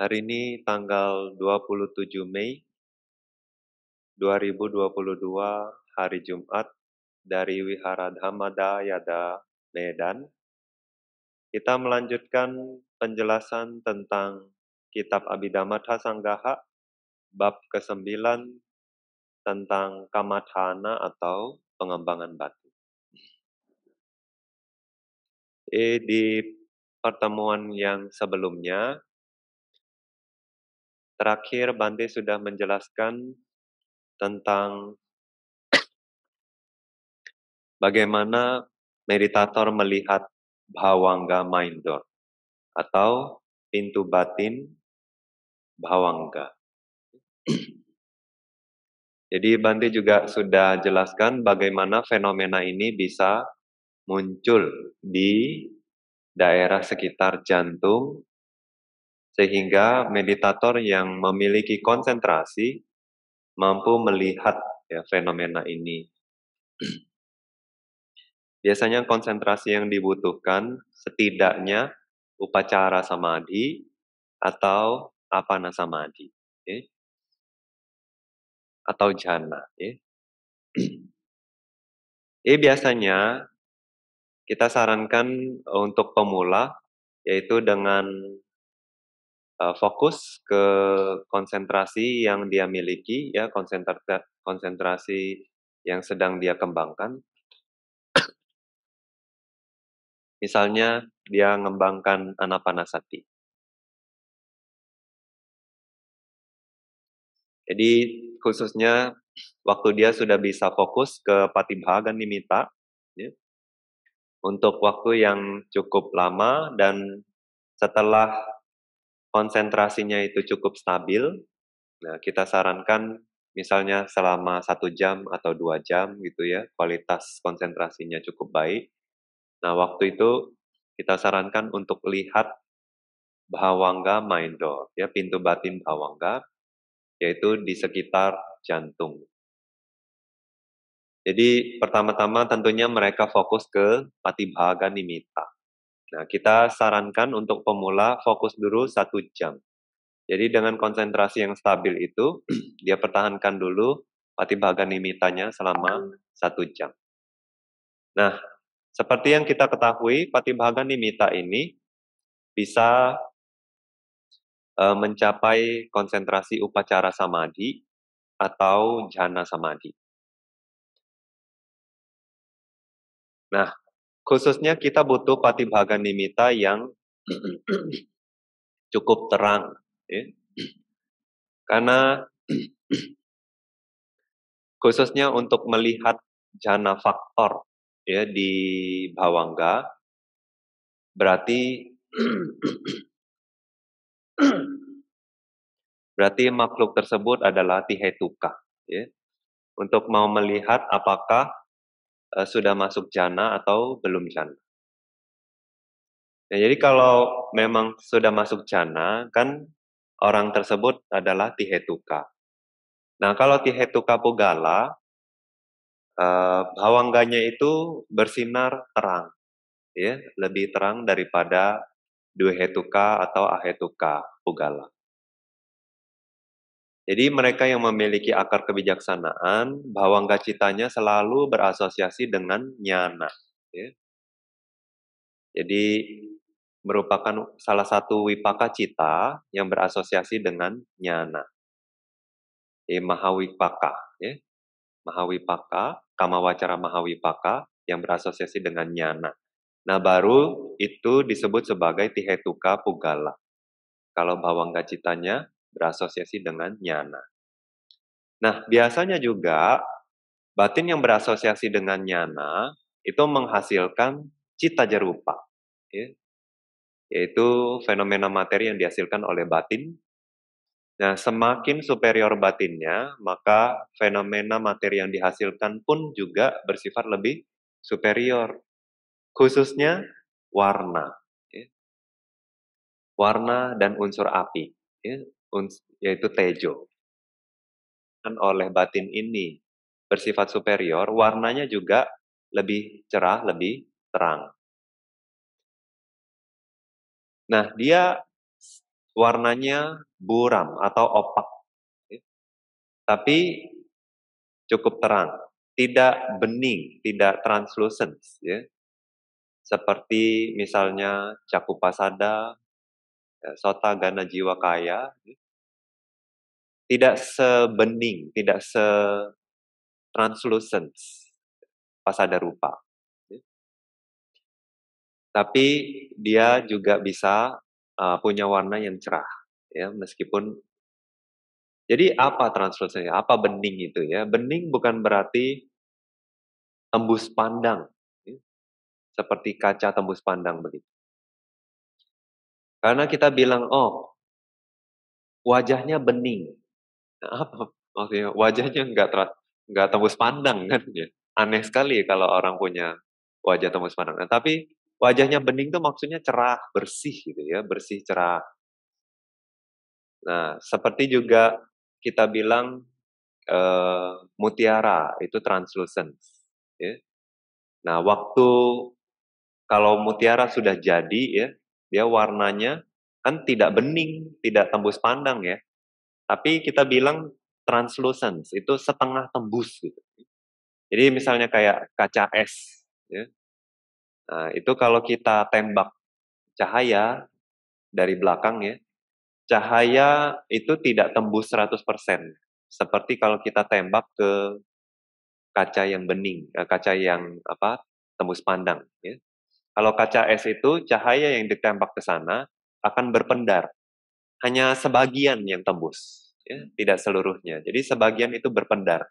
Hari ini tanggal 27 Mei 2022 hari Jumat dari Wihara Dhammada Yada Medan. Kita melanjutkan penjelasan tentang Kitab Abhidhamma Sanggaha bab ke-9 tentang Kamathana atau pengembangan batu. Eh, di pertemuan yang sebelumnya Terakhir, Bante sudah menjelaskan tentang bagaimana meditator melihat bhavanga mind door atau pintu batin bhavanga. Jadi Bante juga sudah jelaskan bagaimana fenomena ini bisa muncul di daerah sekitar jantung sehingga meditator yang memiliki konsentrasi mampu melihat ya, fenomena ini. Biasanya konsentrasi yang dibutuhkan setidaknya upacara samadhi atau apana samadhi, ya, atau jhana. Ya. ya biasanya kita sarankan untuk pemula yaitu dengan Eh, fokus ke konsentrasi yang dia miliki ya konsentrasi konsentrasi yang sedang dia kembangkan misalnya dia mengembangkan anapanasati jadi khususnya waktu dia sudah bisa fokus ke patibhaga nimita ya, untuk waktu yang cukup lama dan setelah konsentrasinya itu cukup stabil, nah kita sarankan misalnya selama satu jam atau dua jam gitu ya, kualitas konsentrasinya cukup baik. Nah waktu itu kita sarankan untuk lihat Bhawangga main Door, ya pintu batin Bhawangga, yaitu di sekitar jantung. Jadi pertama-tama tentunya mereka fokus ke Patibhaga nimita. Nah, kita sarankan untuk pemula fokus dulu satu jam. Jadi dengan konsentrasi yang stabil itu, dia pertahankan dulu patibhaga nimitanya selama satu jam. Nah, seperti yang kita ketahui, patibhaga nimita ini bisa uh, mencapai konsentrasi upacara samadhi atau jhana samadhi. Nah, Khususnya kita butuh patibhaga nimita yang cukup terang. Ya. Karena khususnya untuk melihat jana faktor ya di bawangga, berarti berarti makhluk tersebut adalah tihetuka ya. Untuk mau melihat apakah uh, sudah masuk jana atau belum jana. Nah, jadi iya. kalau memang sudah masuk jana, kan orang tersebut adalah tihetuka. Nah, kalau tihetuka pugala, uh, itu bersinar terang, ya, lebih terang daripada duhetuka atau ahetuka pugala. Jadi mereka yang memiliki akar kebijaksanaan, bawang gacitanya selalu berasosiasi dengan nyana. Ya. Jadi merupakan salah satu wipaka cita yang berasosiasi dengan nyana. Jadi eh, mahawipaka. Ya. Mahawipaka, kamawacara mahawipaka yang berasosiasi dengan nyana. Nah baru itu disebut sebagai tihetuka pugala. Kalau bawang gacitanya berasosiasi dengan nyana. Nah, biasanya juga batin yang berasosiasi dengan nyana itu menghasilkan cita jerupa, ya. yaitu fenomena materi yang dihasilkan oleh batin. Nah, semakin superior batinnya, maka fenomena materi yang dihasilkan pun juga bersifat lebih superior, khususnya warna, ya. warna dan unsur api. Ya yaitu tejo. Dan oleh batin ini bersifat superior, warnanya juga lebih cerah, lebih terang. Nah, dia warnanya buram atau opak. Tapi cukup terang, tidak bening, tidak translucent ya. Seperti misalnya cakupasada eh, sota gana jiwa kaya, ya tidak sebening, tidak se translucent pas ada rupa. Tapi dia juga bisa uh, punya warna yang cerah, ya meskipun. Jadi apa translucent? Apa bening itu ya? Bening bukan berarti tembus pandang, ya. seperti kaca tembus pandang begitu. Karena kita bilang, oh wajahnya bening, apa maksudnya wajahnya nggak terat nggak tembus pandang kan ya aneh sekali kalau orang punya wajah tembus pandang nah, tapi wajahnya bening tuh maksudnya cerah bersih gitu ya bersih cerah nah seperti juga kita bilang uh, mutiara itu translucent ya nah waktu kalau mutiara sudah jadi ya dia warnanya kan tidak bening tidak tembus pandang ya tapi kita bilang translucence itu setengah tembus gitu. Jadi misalnya kayak kaca es, ya. nah, itu kalau kita tembak cahaya dari belakang ya, cahaya itu tidak tembus 100%. Seperti kalau kita tembak ke kaca yang bening, eh, kaca yang apa tembus pandang. Ya. Kalau kaca es itu cahaya yang ditembak ke sana akan berpendar hanya sebagian yang tembus, ya, tidak seluruhnya. Jadi sebagian itu berpendar.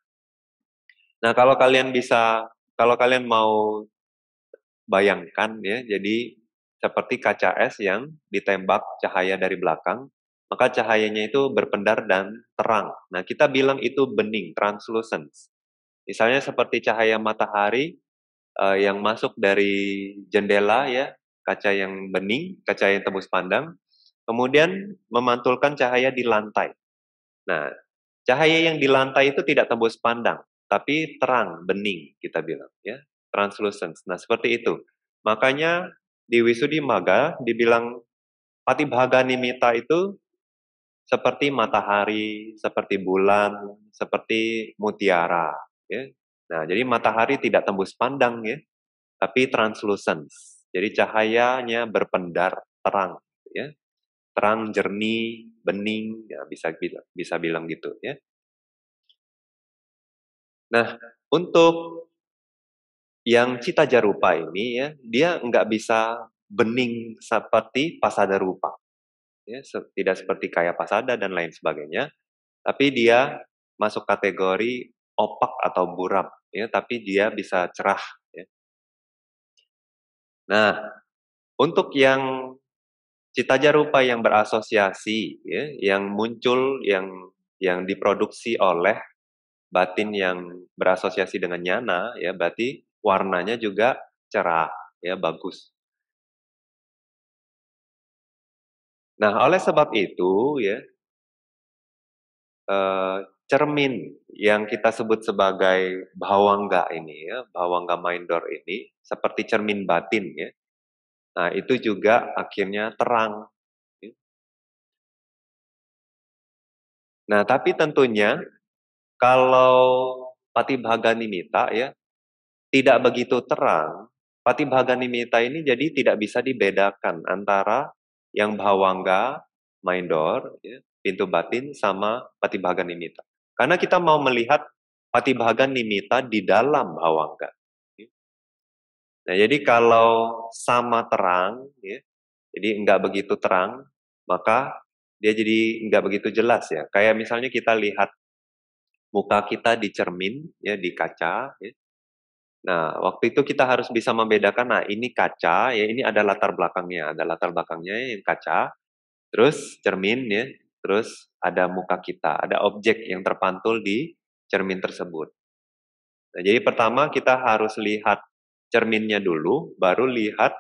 Nah, kalau kalian bisa, kalau kalian mau bayangkan ya, jadi seperti kaca es yang ditembak cahaya dari belakang, maka cahayanya itu berpendar dan terang. Nah, kita bilang itu bening, translucent. Misalnya seperti cahaya matahari uh, yang masuk dari jendela ya, kaca yang bening, kaca yang tembus pandang, kemudian memantulkan cahaya di lantai. Nah, cahaya yang di lantai itu tidak tembus pandang, tapi terang, bening kita bilang ya, translucence. Nah, seperti itu. Makanya di Wisudi Maga dibilang Patibhaga Nimita itu seperti matahari, seperti bulan, seperti mutiara. Ya. Nah, jadi matahari tidak tembus pandang ya, tapi translucence. Jadi cahayanya berpendar terang. Ya terang, jernih, bening, ya bisa bisa bilang gitu ya. Nah, untuk yang cita jarupa ini ya, dia nggak bisa bening seperti pasada rupa. Ya, tidak seperti kayak pasada dan lain sebagainya, tapi dia masuk kategori opak atau buram ya, tapi dia bisa cerah ya. Nah, untuk yang Cita rupa yang berasosiasi ya, yang muncul yang yang diproduksi oleh batin yang berasosiasi dengan nyana ya berarti warnanya juga cerah ya bagus Nah, oleh sebab itu ya eh, cermin yang kita sebut sebagai bawangga ini ya, bawangga mindor ini seperti cermin batin ya. Nah, itu juga akhirnya terang. Ya. Nah, tapi tentunya kalau nimita ya tidak begitu terang, nimita ini jadi tidak bisa dibedakan antara yang bhawangga, mindor, ya, pintu batin sama nimita. Karena kita mau melihat nimita di dalam bhawangga. Nah, jadi kalau sama terang, ya, jadi nggak begitu terang, maka dia jadi nggak begitu jelas ya. Kayak misalnya kita lihat muka kita di cermin, ya, di kaca. Ya. Nah, waktu itu kita harus bisa membedakan, nah ini kaca, ya ini ada latar belakangnya, ada latar belakangnya yang kaca, terus cermin, ya, terus ada muka kita, ada objek yang terpantul di cermin tersebut. Nah, jadi pertama kita harus lihat cerminnya dulu, baru lihat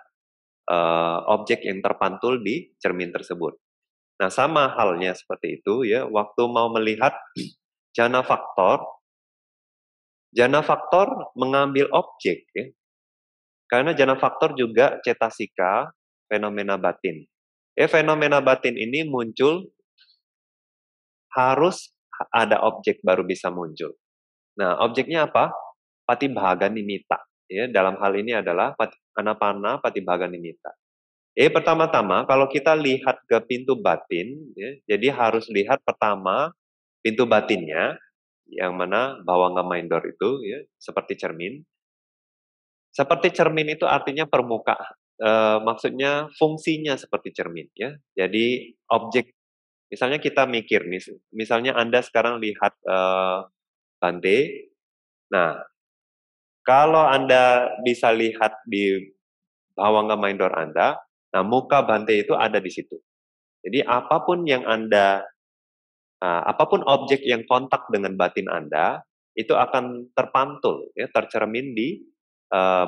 uh, objek yang terpantul di cermin tersebut. Nah, sama halnya seperti itu ya, waktu mau melihat jana faktor, jana faktor mengambil objek ya. Karena jana faktor juga cetasika fenomena batin. Ya, fenomena batin ini muncul harus ada objek baru bisa muncul. Nah, objeknya apa? Pati ini Nimita ya dalam hal ini adalah anapana patibhaga nimitta. eh ya, pertama-tama kalau kita lihat ke pintu batin, ya, jadi harus lihat pertama pintu batinnya yang mana bawanga door itu ya seperti cermin. Seperti cermin itu artinya permukaan. E, eh, maksudnya fungsinya seperti cermin ya. Jadi objek misalnya kita mikir nih, misalnya Anda sekarang lihat e, Bante. Nah, kalau Anda bisa lihat di bawah main door Anda, nah muka bantai itu ada di situ. Jadi apapun yang Anda, ah, apapun objek yang kontak dengan batin Anda, itu akan terpantul, ya, tercermin di uh,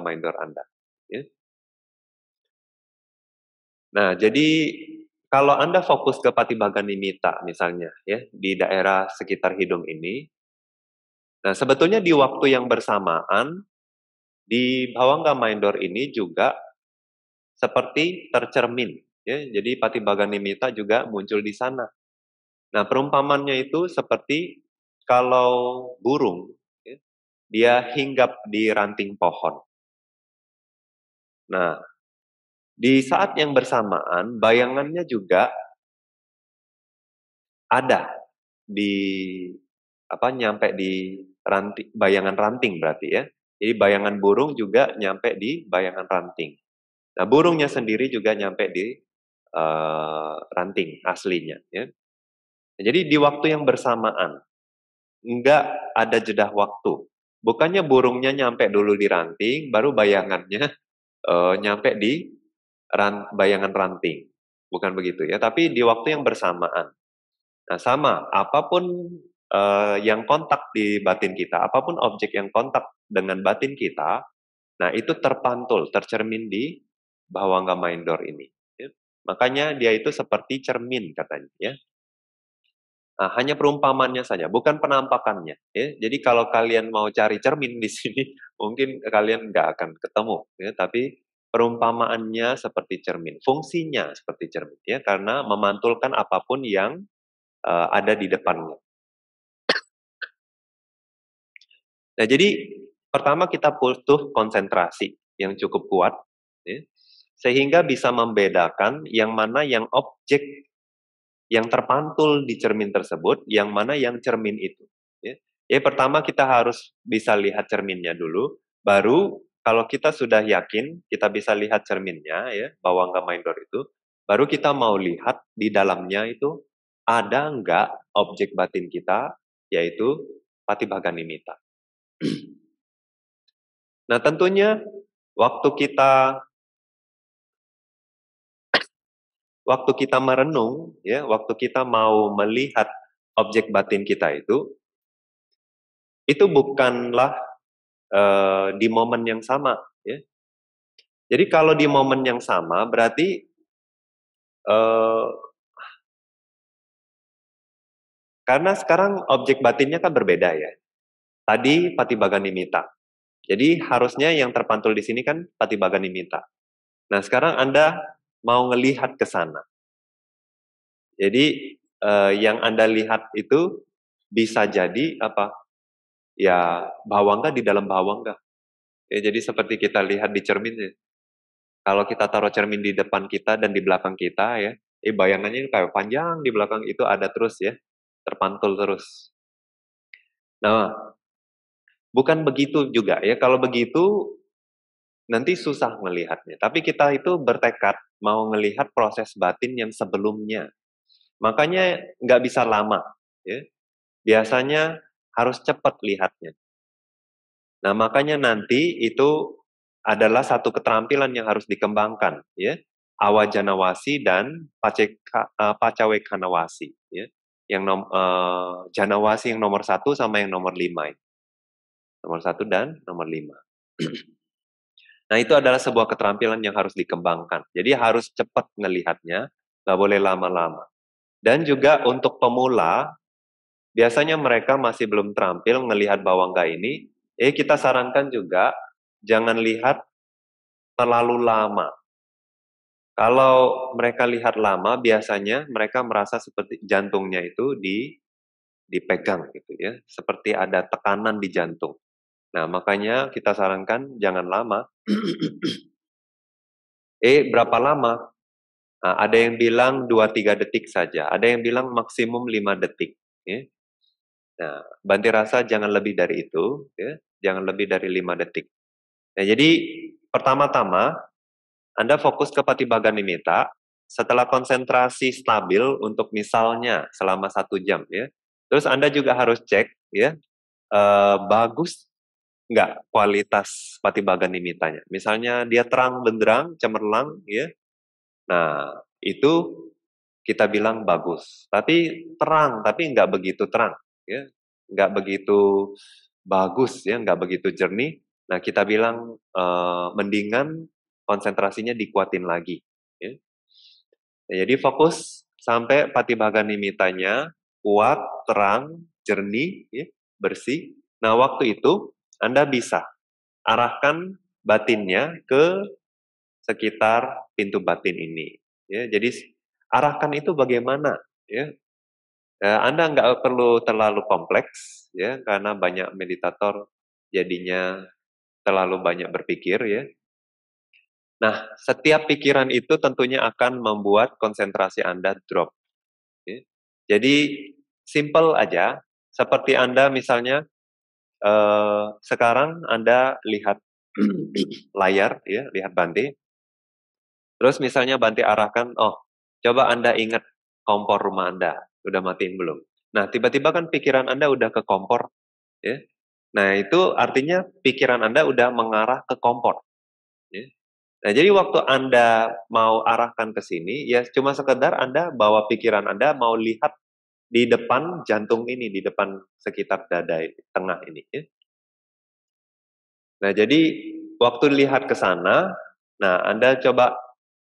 main door Anda. Ya. Nah, jadi kalau Anda fokus ke ini tak misalnya, ya, di daerah sekitar hidung ini, Nah, sebetulnya di waktu yang bersamaan, di Bawangga Mindor ini juga seperti tercermin. Ya, jadi Pati Baganimita juga muncul di sana. Nah, perumpamannya itu seperti kalau burung, ya, dia hinggap di ranting pohon. Nah, di saat yang bersamaan, bayangannya juga ada di apa nyampe di ranting, bayangan ranting berarti ya. Jadi bayangan burung juga nyampe di bayangan ranting. Nah, burungnya sendiri juga nyampe di uh, ranting aslinya. Ya. Nah, jadi di waktu yang bersamaan, nggak ada jeda waktu. Bukannya burungnya nyampe dulu di ranting, baru bayangannya uh, nyampe di ran, bayangan ranting. Bukan begitu ya, tapi di waktu yang bersamaan. Nah, sama, apapun uh, yang kontak di batin kita, apapun objek yang kontak dengan batin kita, nah itu terpantul, tercermin di bahwa nggak main door ini. Ya. Makanya dia itu seperti cermin katanya. Ya. Nah, hanya perumpamannya saja, bukan penampakannya. Ya. Jadi kalau kalian mau cari cermin di sini, mungkin kalian nggak akan ketemu. Ya. Tapi perumpamaannya seperti cermin, fungsinya seperti cermin, ya karena memantulkan apapun yang uh, ada di depannya. Nah, jadi pertama kita butuh konsentrasi yang cukup kuat, ya, sehingga bisa membedakan yang mana yang objek yang terpantul di cermin tersebut, yang mana yang cermin itu. Ya. ya pertama kita harus bisa lihat cerminnya dulu, baru kalau kita sudah yakin kita bisa lihat cerminnya ya bahwa nggak main door itu, baru kita mau lihat di dalamnya itu ada nggak objek batin kita yaitu bagan Nimita. Nah, tentunya waktu kita waktu kita merenung ya, waktu kita mau melihat objek batin kita itu itu bukanlah uh, di momen yang sama ya. Jadi kalau di momen yang sama berarti uh, karena sekarang objek batinnya kan berbeda ya. Tadi pati Patibaga Nimita. Jadi harusnya yang terpantul di sini kan pati Patibaga Nimita. Nah, sekarang Anda mau ngelihat ke sana. Jadi eh, yang Anda lihat itu bisa jadi apa? Ya, bawangga di dalam bawangga. Ya, jadi seperti kita lihat di cermin ya. Kalau kita taruh cermin di depan kita dan di belakang kita ya, eh bayangannya ini kayak panjang di belakang itu ada terus ya, terpantul terus. Nah, Bukan begitu juga ya. Kalau begitu nanti susah melihatnya. Tapi kita itu bertekad mau melihat proses batin yang sebelumnya. Makanya nggak bisa lama. Ya. Biasanya harus cepat lihatnya. Nah makanya nanti itu adalah satu keterampilan yang harus dikembangkan. Ya. Awajanawasi dan e, pacawekanawasi. Ya. Yang nom, uh, janawasi yang nomor satu sama yang nomor lima. Ya nomor satu dan nomor lima. nah itu adalah sebuah keterampilan yang harus dikembangkan. Jadi harus cepat melihatnya, nggak boleh lama-lama. Dan juga untuk pemula, biasanya mereka masih belum terampil ngelihat bawangga ini. Eh kita sarankan juga jangan lihat terlalu lama. Kalau mereka lihat lama, biasanya mereka merasa seperti jantungnya itu di dipegang gitu ya, seperti ada tekanan di jantung. Nah, makanya kita sarankan jangan lama. eh, berapa lama? Nah, ada yang bilang 2-3 detik saja, ada yang bilang maksimum 5 detik. Ya. Nah, banti rasa jangan lebih dari itu, ya. jangan lebih dari 5 detik. Nah, jadi pertama-tama Anda fokus ke Patibaga Nimita, setelah konsentrasi stabil untuk misalnya selama satu jam ya, terus Anda juga harus cek ya, eh, bagus nggak kualitas pati Patibaga tanya. Misalnya dia terang benderang, cemerlang, ya. Nah, itu kita bilang bagus. Tapi terang, tapi nggak begitu terang, ya. Nggak begitu bagus, ya. Nggak begitu jernih. Nah, kita bilang uh, mendingan konsentrasinya dikuatin lagi. Ya. Nah, jadi fokus sampai pati bagan Nimitanya kuat, terang, jernih, ya, bersih. Nah, waktu itu anda bisa arahkan batinnya ke sekitar pintu batin ini. Ya, jadi arahkan itu bagaimana? Ya? ya, Anda nggak perlu terlalu kompleks, ya, karena banyak meditator jadinya terlalu banyak berpikir, ya. Nah, setiap pikiran itu tentunya akan membuat konsentrasi Anda drop. Ya. Jadi simple aja, seperti Anda misalnya Eh, sekarang Anda lihat layar, ya, lihat Bante. Terus misalnya Bante arahkan, oh, coba Anda ingat kompor rumah Anda, udah matiin belum? Nah, tiba-tiba kan pikiran Anda udah ke kompor, ya. Nah, itu artinya pikiran Anda udah mengarah ke kompor. Ya. Nah, jadi waktu Anda mau arahkan ke sini, ya cuma sekedar Anda bawa pikiran Anda mau lihat di depan jantung ini, di depan sekitar dada tengah ini. Ya. Nah, jadi waktu dilihat ke sana, nah Anda coba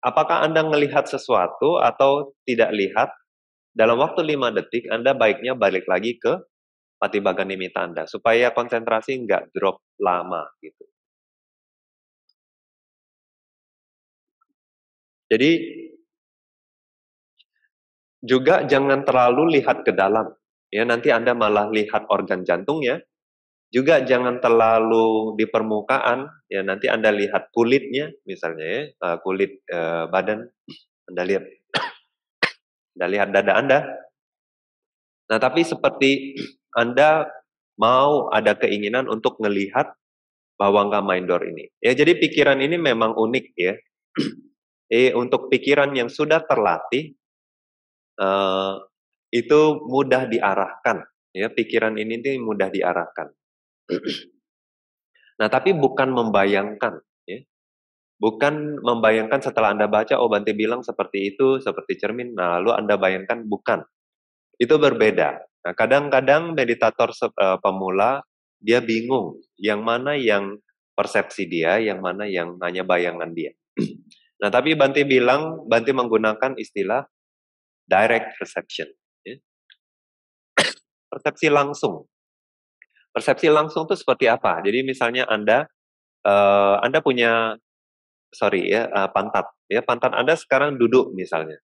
apakah Anda melihat sesuatu atau tidak lihat? Dalam waktu 5 detik Anda baiknya balik lagi ke bagan nimita Anda supaya konsentrasi nggak drop lama gitu. Jadi juga jangan terlalu lihat ke dalam. Ya, nanti Anda malah lihat organ jantungnya. Juga jangan terlalu di permukaan, ya nanti Anda lihat kulitnya misalnya ya, e, kulit eh, badan. Anda lihat Anda lihat dada Anda. Nah, tapi seperti Anda mau ada keinginan untuk melihat main mindor ini. Ya, jadi pikiran ini memang unik ya. eh, untuk pikiran yang sudah terlatih, Eh, itu mudah diarahkan ya pikiran ini tuh mudah diarahkan nah tapi bukan membayangkan ya bukan membayangkan setelah anda baca oh Bante bilang seperti itu seperti cermin nah lalu anda bayangkan bukan itu berbeda nah kadang-kadang meditator uh, pemula dia bingung yang mana yang persepsi dia yang mana yang hanya bayangan dia nah tapi Bante bilang Bante menggunakan istilah direct perception. Ya. Persepsi langsung. Persepsi langsung itu seperti apa? Jadi misalnya Anda uh, Anda punya sorry ya uh, pantat ya pantat Anda sekarang duduk misalnya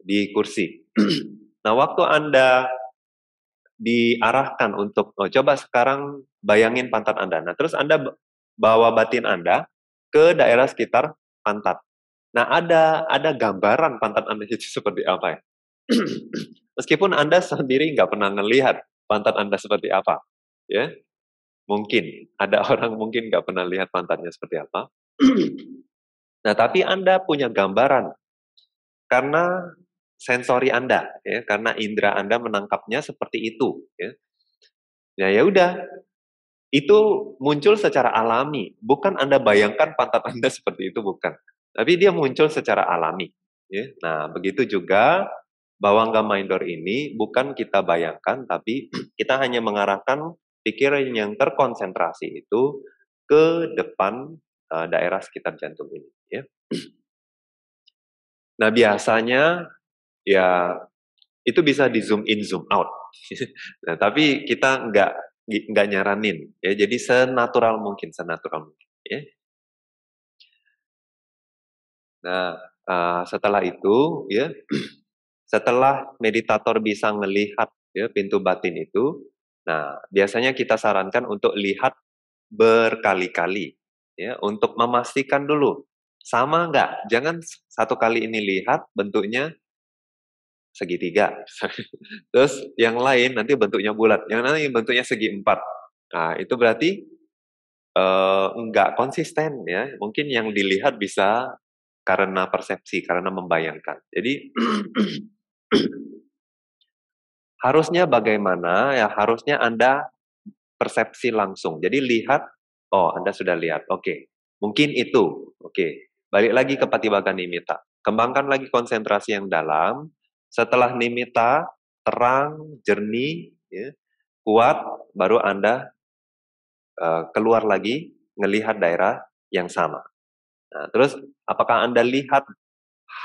di kursi. nah waktu Anda diarahkan untuk oh, coba sekarang bayangin pantat Anda. Nah terus Anda bawa batin Anda ke daerah sekitar pantat. Nah, ada ada gambaran pantat Anda itu seperti apa ya? Meskipun Anda sendiri nggak pernah melihat pantat Anda seperti apa, ya mungkin ada orang mungkin nggak pernah lihat pantatnya seperti apa. nah, tapi Anda punya gambaran karena sensori Anda, ya, karena indera Anda menangkapnya seperti itu. Ya, Ya, ya udah, itu muncul secara alami, bukan Anda bayangkan pantat Anda seperti itu, bukan. Tapi dia muncul secara alami. Ya. Nah, begitu juga bawang gama indoor ini bukan kita bayangkan, tapi kita hanya mengarahkan pikiran yang terkonsentrasi itu ke depan uh, daerah sekitar jantung ini. Ya. Nah biasanya ya itu bisa di zoom in zoom out. nah tapi kita nggak nggak nyaranin ya. Jadi senatural mungkin, senatural mungkin. Ya. Nah, uh, setelah itu ya setelah meditator bisa melihat ya pintu batin itu, nah biasanya kita sarankan untuk lihat berkali-kali ya untuk memastikan dulu sama nggak? Jangan satu kali ini lihat bentuknya segitiga, terus yang lain nanti bentuknya bulat, yang lain bentuknya segi empat. Nah itu berarti eh, nggak enggak konsisten ya. Mungkin yang dilihat bisa karena persepsi, karena membayangkan. Jadi harusnya bagaimana? Ya harusnya Anda persepsi langsung. Jadi lihat, oh Anda sudah lihat, oke, okay. mungkin itu, oke. Okay. Balik lagi ke patibagan nimita. Kembangkan lagi konsentrasi yang dalam. Setelah nimita terang, jernih, ya, kuat, baru Anda uh, keluar lagi ngelihat daerah yang sama. Nah, terus apakah Anda lihat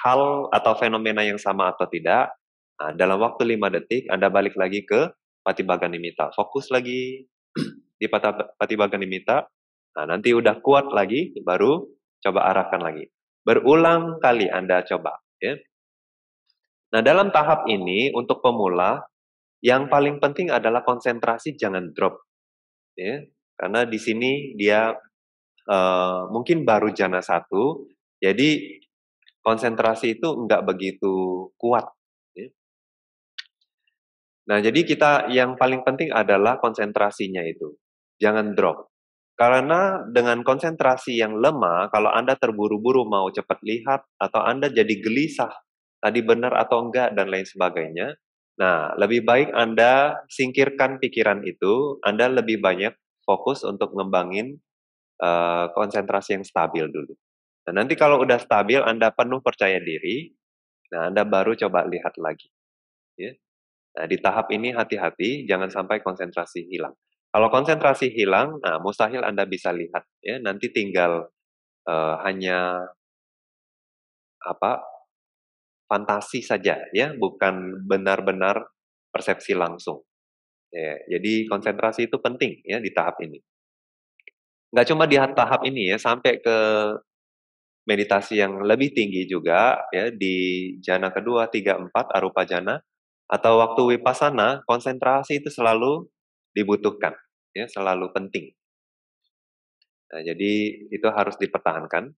hal atau fenomena yang sama atau tidak? Nah, dalam waktu 5 detik Anda balik lagi ke Patibagan Nimita. Fokus lagi di Patibagan Nimita. Nah, nanti udah kuat lagi baru coba arahkan lagi. Berulang kali Anda coba, ya. Nah, dalam tahap ini untuk pemula yang paling penting adalah konsentrasi jangan drop. Ya, karena di sini dia Eh, mungkin baru jana satu, jadi konsentrasi itu nggak begitu kuat. Ya. Nah, jadi kita yang paling penting adalah konsentrasinya itu. Jangan drop. Karena dengan konsentrasi yang lemah, kalau Anda terburu-buru mau cepat lihat, atau Anda jadi gelisah, tadi benar atau enggak, dan lain sebagainya, nah, lebih baik Anda singkirkan pikiran itu, Anda lebih banyak fokus untuk ngembangin Eh, konsentrasi yang stabil dulu. Nah, nanti kalau udah stabil, Anda penuh percaya diri, nah Anda baru coba lihat lagi. Ya. Nah, di tahap ini hati-hati, jangan sampai konsentrasi hilang. Kalau konsentrasi hilang, nah mustahil Anda bisa lihat. Ya, nanti tinggal uh, hanya apa fantasi saja, ya, bukan benar-benar persepsi langsung. Ya, jadi konsentrasi itu penting ya di tahap ini nggak cuma di tahap ini ya sampai ke meditasi yang lebih tinggi juga ya di jana kedua tiga empat arupa jana atau waktu wipasana konsentrasi itu selalu dibutuhkan ya selalu penting nah, jadi itu harus dipertahankan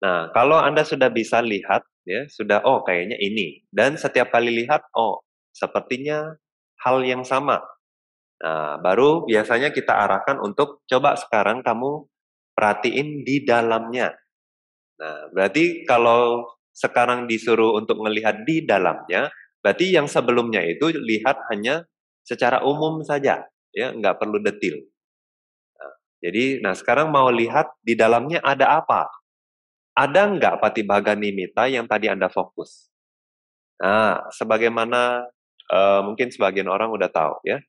nah kalau anda sudah bisa lihat ya sudah oh kayaknya ini dan setiap kali lihat oh sepertinya hal yang sama Nah, baru biasanya kita arahkan untuk coba sekarang kamu perhatiin di dalamnya. Nah, berarti kalau sekarang disuruh untuk melihat di dalamnya, berarti yang sebelumnya itu lihat hanya secara umum saja, ya nggak perlu detail. Nah, jadi, nah sekarang mau lihat di dalamnya ada apa? Ada nggak patibaga nimita yang tadi anda fokus? Nah, sebagaimana uh, mungkin sebagian orang udah tahu ya,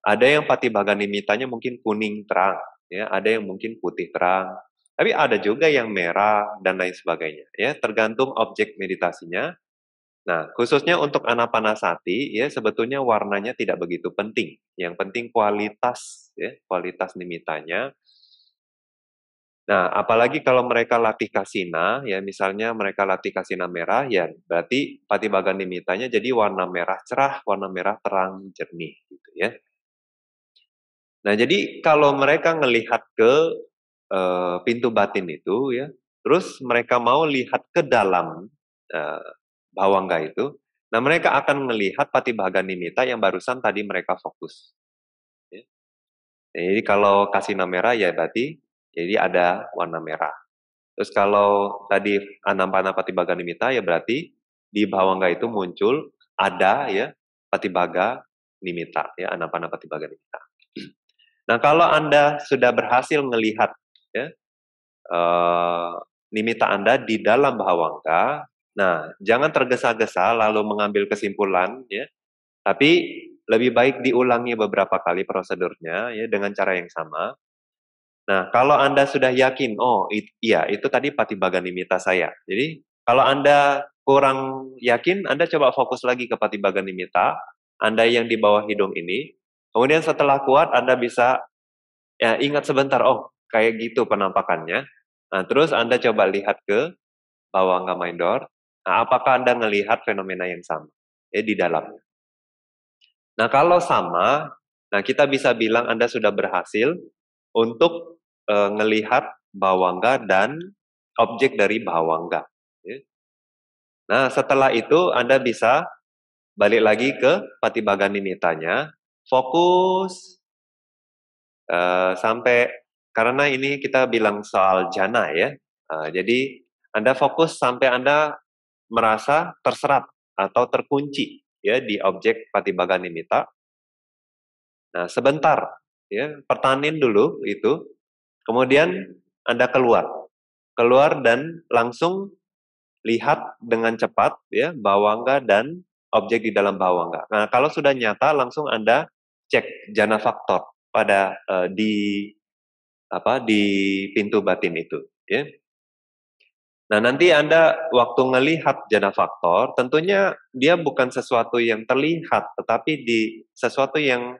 ada yang patibaga nimitanya mungkin kuning terang, ya, ada yang mungkin putih terang. Tapi ada juga yang merah dan lain sebagainya, ya, tergantung objek meditasinya. Nah, khususnya untuk anapanasati, ya sebetulnya warnanya tidak begitu penting. Yang penting kualitas, ya, kualitas nimitanya. Nah, apalagi kalau mereka latih kasina, ya misalnya mereka latih kasina merah, ya berarti bagan nimitanya jadi warna merah cerah, warna merah terang jernih, gitu ya. Nah, jadi kalau mereka melihat ke uh, pintu batin itu ya, terus mereka mau lihat ke dalam uh, bawangga itu, nah mereka akan melihat pati patibhaga nimita yang barusan tadi mereka fokus. Ya. Jadi kalau kasina merah ya berarti jadi ada warna merah. Terus kalau tadi anampana patibhaga nimita ya berarti di bawangga itu muncul ada ya pati patibhaga nimita ya anampana patibhaga nimita. Nah, kalau Anda sudah berhasil melihat ya, uh, nimita Anda di dalam bahawangka, nah, jangan tergesa-gesa lalu mengambil kesimpulan, ya. Tapi lebih baik diulangi beberapa kali prosedurnya ya dengan cara yang sama. Nah, kalau Anda sudah yakin, oh it, iya itu tadi patibaga nimita saya. Jadi, kalau Anda kurang yakin, Anda coba fokus lagi ke patibaga nimita, Anda yang di bawah hidung ini, Kemudian setelah kuat Anda bisa ya, ingat sebentar, oh kayak gitu penampakannya. Nah, terus Anda coba lihat ke bawah nggak main door. Nah, apakah Anda melihat fenomena yang sama? Eh, di dalamnya. Nah, kalau sama, nah kita bisa bilang Anda sudah berhasil untuk e, ngelihat bawangga dan objek dari bawangga. Ya. Nah, setelah itu Anda bisa balik lagi ke ini tanya fokus uh, sampai karena ini kita bilang soal jana ya. Uh, jadi Anda fokus sampai Anda merasa terserap atau terkunci ya di objek patibaga tak Nah, sebentar ya, pertanin dulu itu. Kemudian Anda keluar. Keluar dan langsung lihat dengan cepat ya bawangga dan objek di dalam bawangga. Nah, kalau sudah nyata langsung Anda cek jana faktor pada uh, di apa di pintu batin itu ya. Nah, nanti Anda waktu ngelihat jana faktor, tentunya dia bukan sesuatu yang terlihat, tetapi di sesuatu yang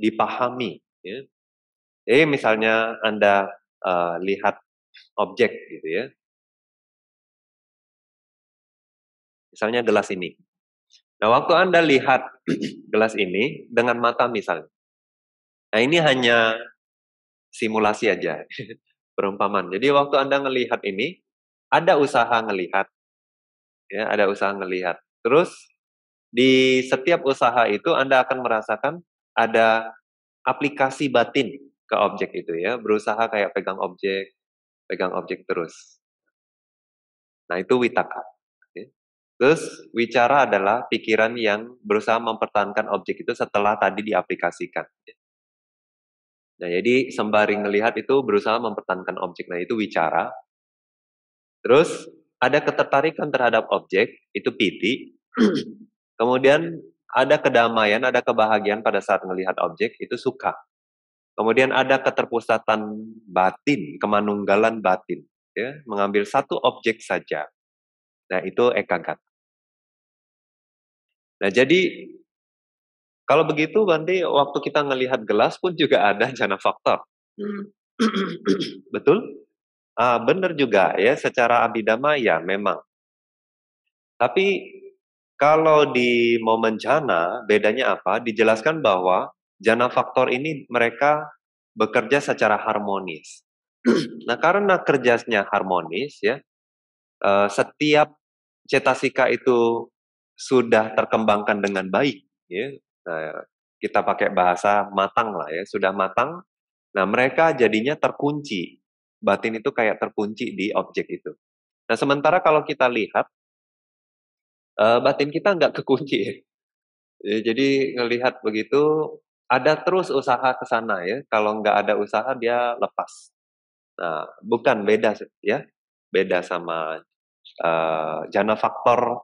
dipahami ya. Jadi eh, misalnya Anda uh, lihat objek gitu ya. Misalnya gelas ini. Nah, waktu Anda lihat gelas ini dengan mata misalnya. Nah, ini hanya simulasi aja, perumpamaan. Jadi waktu Anda melihat ini, ada usaha ngelihat. Ya, ada usaha ngelihat. Terus di setiap usaha itu Anda akan merasakan ada aplikasi batin ke objek itu ya, berusaha kayak pegang objek, pegang objek terus. Nah, itu witaka. Terus wicara adalah pikiran yang berusaha mempertahankan objek itu setelah tadi diaplikasikan. Nah, jadi sembari melihat itu berusaha mempertahankan objek. Nah, itu wicara. Terus ada ketertarikan terhadap objek, itu piti. Kemudian ada kedamaian, ada kebahagiaan pada saat melihat objek, itu suka. Kemudian ada keterpusatan batin, kemanunggalan batin, ya, mengambil satu objek saja. Nah, itu ekagata. Nah, jadi kalau begitu nanti waktu kita ngelihat gelas pun juga ada jana faktor. Hmm. Betul? Ah, benar juga ya, secara abidama ya memang. Tapi kalau di momen jana, bedanya apa? Dijelaskan bahwa jana faktor ini mereka bekerja secara harmonis. nah, karena kerjanya harmonis ya, eh, setiap cetasika itu sudah terkembangkan dengan baik, ya. Nah, kita pakai bahasa matang lah ya, sudah matang. Nah, mereka jadinya terkunci. Batin itu kayak terkunci di objek itu. Nah, sementara kalau kita lihat, eh, batin kita nggak kekunci ya. ya jadi ngelihat begitu, ada terus usaha ke sana ya. Kalau nggak ada usaha dia lepas. Nah, bukan beda ya, beda sama uh, jana faktor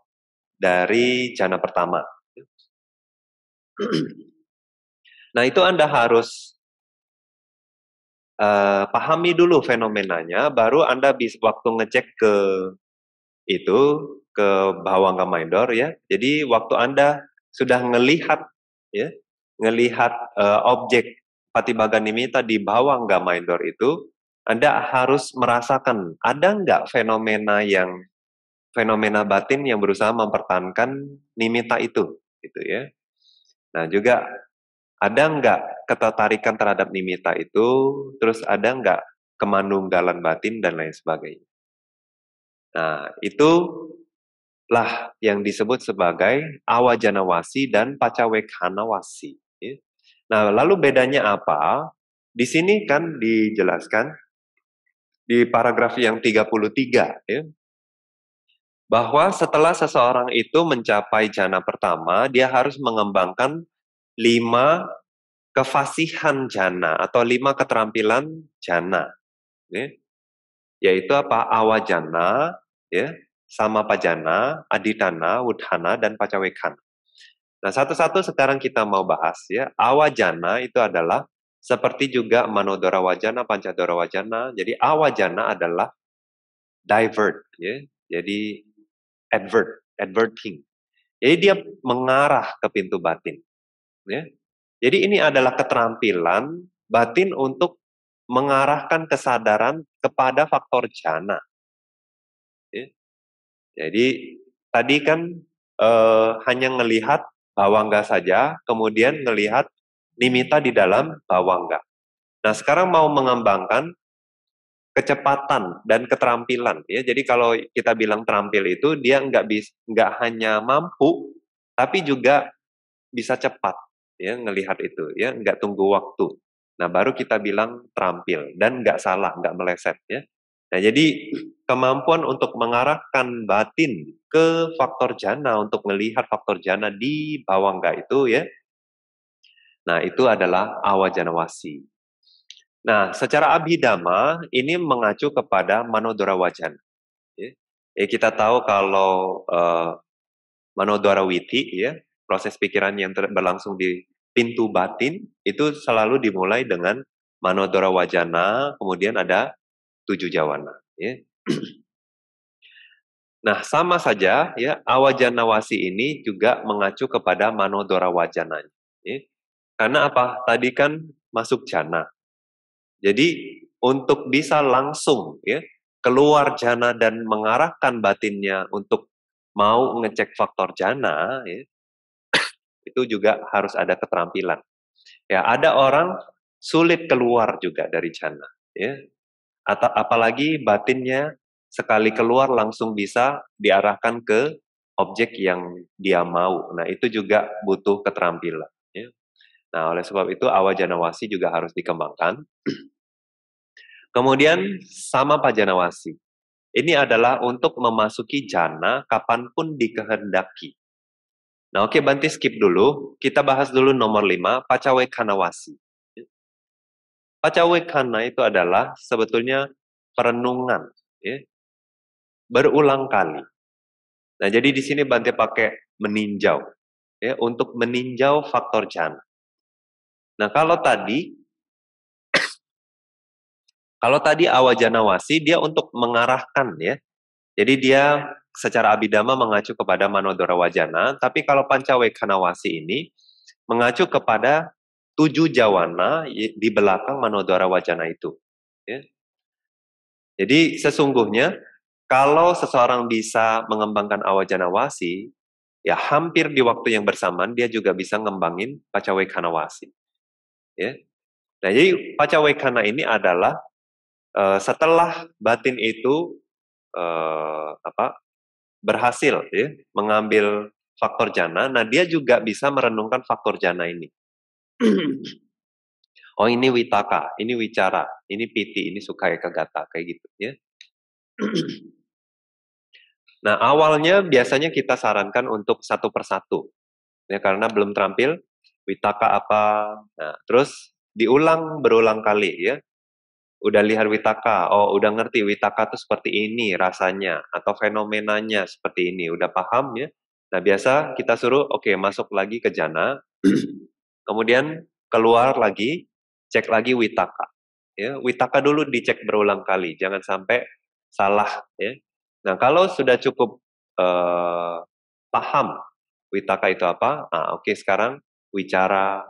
dari jana pertama. Nah, itu Anda harus uh, pahami dulu fenomenanya, baru Anda bisa waktu ngecek ke itu, ke ke Mindor ya. Jadi, waktu Anda sudah ngelihat, ya, ngelihat uh, objek Patibaga Nimita di bawang gamaindor itu, Anda harus merasakan, ada nggak fenomena yang fenomena batin yang berusaha mempertahankan nimita itu, gitu ya. Nah juga ada nggak ketertarikan terhadap nimita itu, terus ada nggak kemanunggalan batin dan lain sebagainya. Nah itu lah yang disebut sebagai awajanawasi dan pacawekhanawasi. Ya. Nah lalu bedanya apa? Di sini kan dijelaskan di paragraf yang 33 ya, bahwa setelah seseorang itu mencapai jana pertama, dia harus mengembangkan lima kefasihan jana atau lima keterampilan jana, ya. yaitu apa awajana, ya, sama pajana, aditana, wudhana, dan pacawekan. Nah satu-satu sekarang kita mau bahas ya awajana itu adalah seperti juga manodora wajana, pancadora wajana. Jadi awajana adalah divert, ya. Jadi advert, adverting. Jadi dia mengarah ke pintu batin. Ya. Jadi ini adalah keterampilan batin untuk mengarahkan kesadaran kepada faktor jana. Ya. Jadi tadi kan eh, hanya ngelihat bawangga saja, kemudian ngelihat nimita di dalam bawangga. Nah sekarang mau mengembangkan kecepatan dan keterampilan ya jadi kalau kita bilang terampil itu dia nggak bisa nggak hanya mampu tapi juga bisa cepat ya ngelihat itu ya nggak tunggu waktu nah baru kita bilang terampil dan nggak salah nggak meleset ya nah jadi kemampuan untuk mengarahkan batin ke faktor jana untuk melihat faktor jana di bawah bawangga itu ya nah itu adalah awajanawasi Nah, secara abhidharma ini mengacu kepada manodora wacana. Ya, ya, kita tahu kalau uh, eh, manodora witi, ya, proses pikiran yang berlangsung di pintu batin itu selalu dimulai dengan manodora wajana, kemudian ada tujuh jawana. Ya. Nah, sama saja ya awajana wasi ini juga mengacu kepada manodora wajana. Ya. Karena apa? Tadi kan masuk jana. Jadi untuk bisa langsung ya keluar jana dan mengarahkan batinnya untuk mau ngecek faktor jana ya, itu juga harus ada keterampilan. Ya, ada orang sulit keluar juga dari jana ya. Atau apalagi batinnya sekali keluar langsung bisa diarahkan ke objek yang dia mau. Nah, itu juga butuh keterampilan. Nah, oleh sebab itu awa janawasi juga harus dikembangkan. Kemudian sama pajanawasi. Ini adalah untuk memasuki jana kapanpun dikehendaki. Nah, oke okay, Banti skip dulu. Kita bahas dulu nomor lima, 5, Pacawe kana itu adalah sebetulnya perenungan, ya. berulang kali. Nah, jadi di sini Banti pakai meninjau, ya, untuk meninjau faktor jana. Nah, kalau tadi kalau tadi awajanawasi dia untuk mengarahkan ya. Jadi dia secara abidama mengacu kepada manodora wajana, tapi kalau pancawekanawasi ini mengacu kepada tujuh jawana di belakang manodora wajana itu. Ya. Jadi sesungguhnya kalau seseorang bisa mengembangkan awajanawasi, ya hampir di waktu yang bersamaan dia juga bisa ngembangin pacawekanawasi. Ya. Nah, jadi pacawekana ini adalah uh, setelah batin itu uh, apa berhasil ya, mengambil faktor jana, nah dia juga bisa merenungkan faktor jana ini. oh ini witaka, ini wicara, ini piti, ini sukaya kegata kayak gitu ya. nah awalnya biasanya kita sarankan untuk satu persatu, ya karena belum terampil Witaka apa. Nah, terus diulang berulang kali ya. Udah lihat Witaka, oh udah ngerti Witaka tuh seperti ini rasanya atau fenomenanya seperti ini, udah paham ya. Nah biasa kita suruh, oke okay, masuk lagi ke jana, kemudian keluar lagi, cek lagi Witaka. Ya, Witaka dulu dicek berulang kali, jangan sampai salah ya. Nah kalau sudah cukup uh, paham Witaka itu apa, nah, oke okay, sekarang wicara.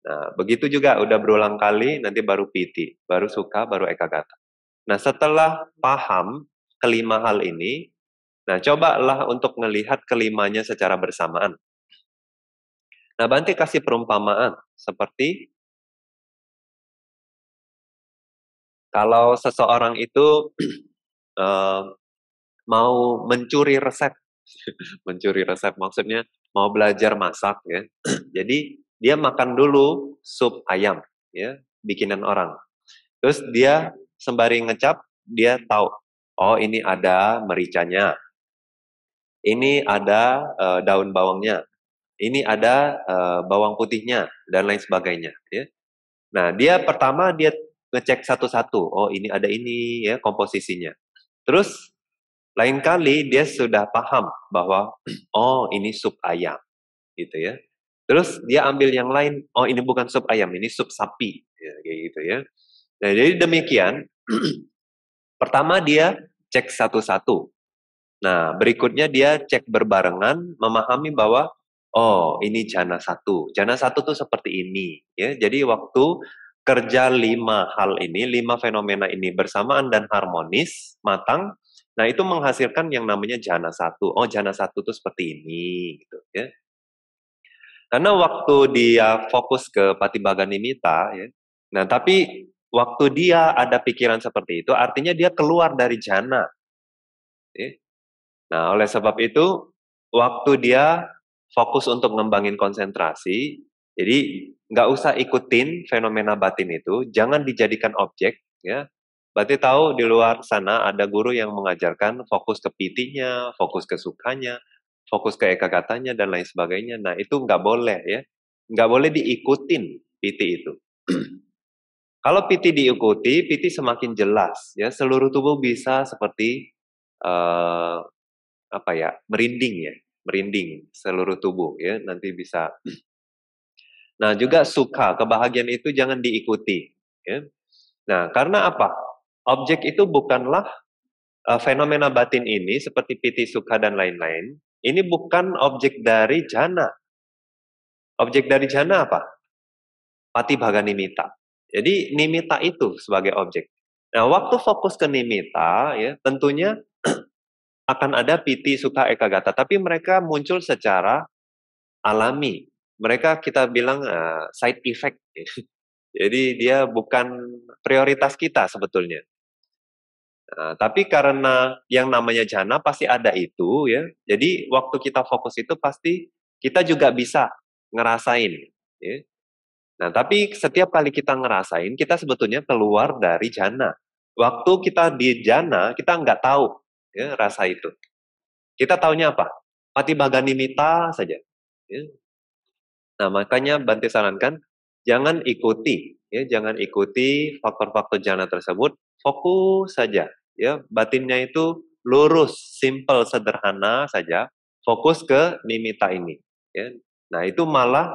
Nah, begitu juga udah berulang kali nanti baru piti, baru suka, baru ekagata. Nah, setelah paham kelima hal ini, nah cobalah untuk melihat kelimanya secara bersamaan. Nah, Banti kasih perumpamaan seperti kalau seseorang itu eh, mau mencuri resep, mencuri resep maksudnya mau belajar masak ya. Jadi dia makan dulu sup ayam ya, bikinan orang. Terus dia sembari ngecap dia tahu, oh ini ada mericanya. Ini ada uh, daun bawangnya. Ini ada uh, bawang putihnya dan lain sebagainya ya. Nah, dia pertama dia ngecek satu-satu. Oh, ini ada ini ya komposisinya. Terus lain kali dia sudah paham bahwa oh ini sup ayam gitu ya. Terus dia ambil yang lain, oh ini bukan sup ayam, ini sup sapi ya, gitu ya. Nah, jadi demikian pertama dia cek satu-satu. Nah, berikutnya dia cek berbarengan memahami bahwa oh ini jana satu. Jana satu tuh seperti ini ya. Jadi waktu kerja lima hal ini, lima fenomena ini bersamaan dan harmonis, matang, Nah, itu menghasilkan yang namanya jana satu. Oh, jana satu itu seperti ini, gitu ya. Karena waktu dia fokus ke Patibaga Nimita, ya, nah tapi waktu dia ada pikiran seperti itu, artinya dia keluar dari jana. Ya. Nah, oleh sebab itu, waktu dia fokus untuk ngembangin konsentrasi, jadi nggak usah ikutin fenomena batin itu, jangan dijadikan objek, ya. Berarti tahu di luar sana ada guru yang mengajarkan fokus ke pitinya, fokus ke sukanya, fokus ke eka dan lain sebagainya. Nah, itu nggak boleh ya. Nggak boleh diikutin piti itu. Kalau piti diikuti, piti semakin jelas ya. Seluruh tubuh bisa seperti uh, apa ya, merinding ya, merinding seluruh tubuh ya. Nanti bisa. Nah, juga suka kebahagiaan itu jangan diikuti. Ya. Nah, karena apa? objek itu bukanlah uh, fenomena batin ini seperti piti suka dan lain-lain. Ini bukan objek dari jana. Objek dari jana apa? Pati bhaga nimita. Jadi nimita itu sebagai objek. Nah, waktu fokus ke nimita, ya tentunya akan ada piti suka ekagata, tapi mereka muncul secara alami. Mereka kita bilang uh, side effect. Jadi dia bukan prioritas kita sebetulnya. Nah, tapi karena yang namanya jana pasti ada itu ya. Jadi waktu kita fokus itu pasti kita juga bisa ngerasain. Ya. Nah tapi setiap kali kita ngerasain kita sebetulnya keluar dari jana. Waktu kita di jana kita nggak tahu ya, rasa itu. Kita taunya apa? Pati baganimita saja. Ya. Nah makanya Bante sarankan jangan ikuti ya jangan ikuti faktor-faktor jana tersebut fokus saja ya batinnya itu lurus simple sederhana saja fokus ke nimita ini ya nah itu malah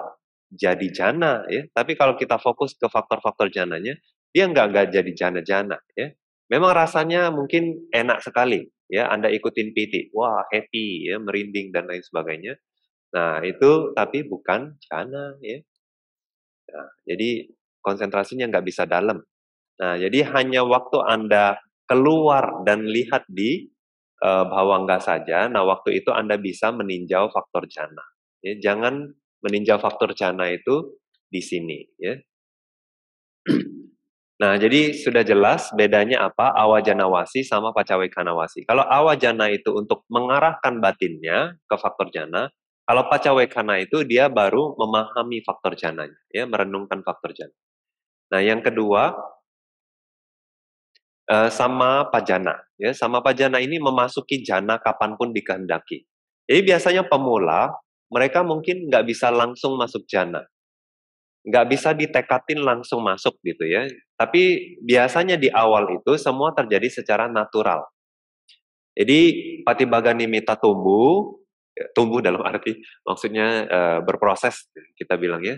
jadi jana ya tapi kalau kita fokus ke faktor-faktor jananya dia nggak nggak jadi jana-jana ya memang rasanya mungkin enak sekali ya Anda ikutin PT wah happy ya merinding dan lain sebagainya nah itu tapi bukan jana ya Ya, jadi konsentrasinya nggak bisa dalam. Nah, jadi hanya waktu Anda keluar dan lihat di eh, bawah nggak saja, nah waktu itu Anda bisa meninjau faktor jana. Ya, jangan meninjau faktor jana itu di sini. Ya. Nah, jadi sudah jelas bedanya apa wasi sama pacawekanawasi. Kalau awajana itu untuk mengarahkan batinnya ke faktor jana, kalau pacawekana itu dia baru memahami faktor jananya, ya merenungkan faktor jana. Nah, yang kedua eh, sama pajana, ya sama pajana ini memasuki jana kapanpun dikehendaki. Jadi biasanya pemula mereka mungkin nggak bisa langsung masuk jana, nggak bisa ditekatin langsung masuk gitu ya. Tapi biasanya di awal itu semua terjadi secara natural. Jadi pati patibagani mita tumbuh, tumbuh dalam arti maksudnya uh, berproses kita bilang ya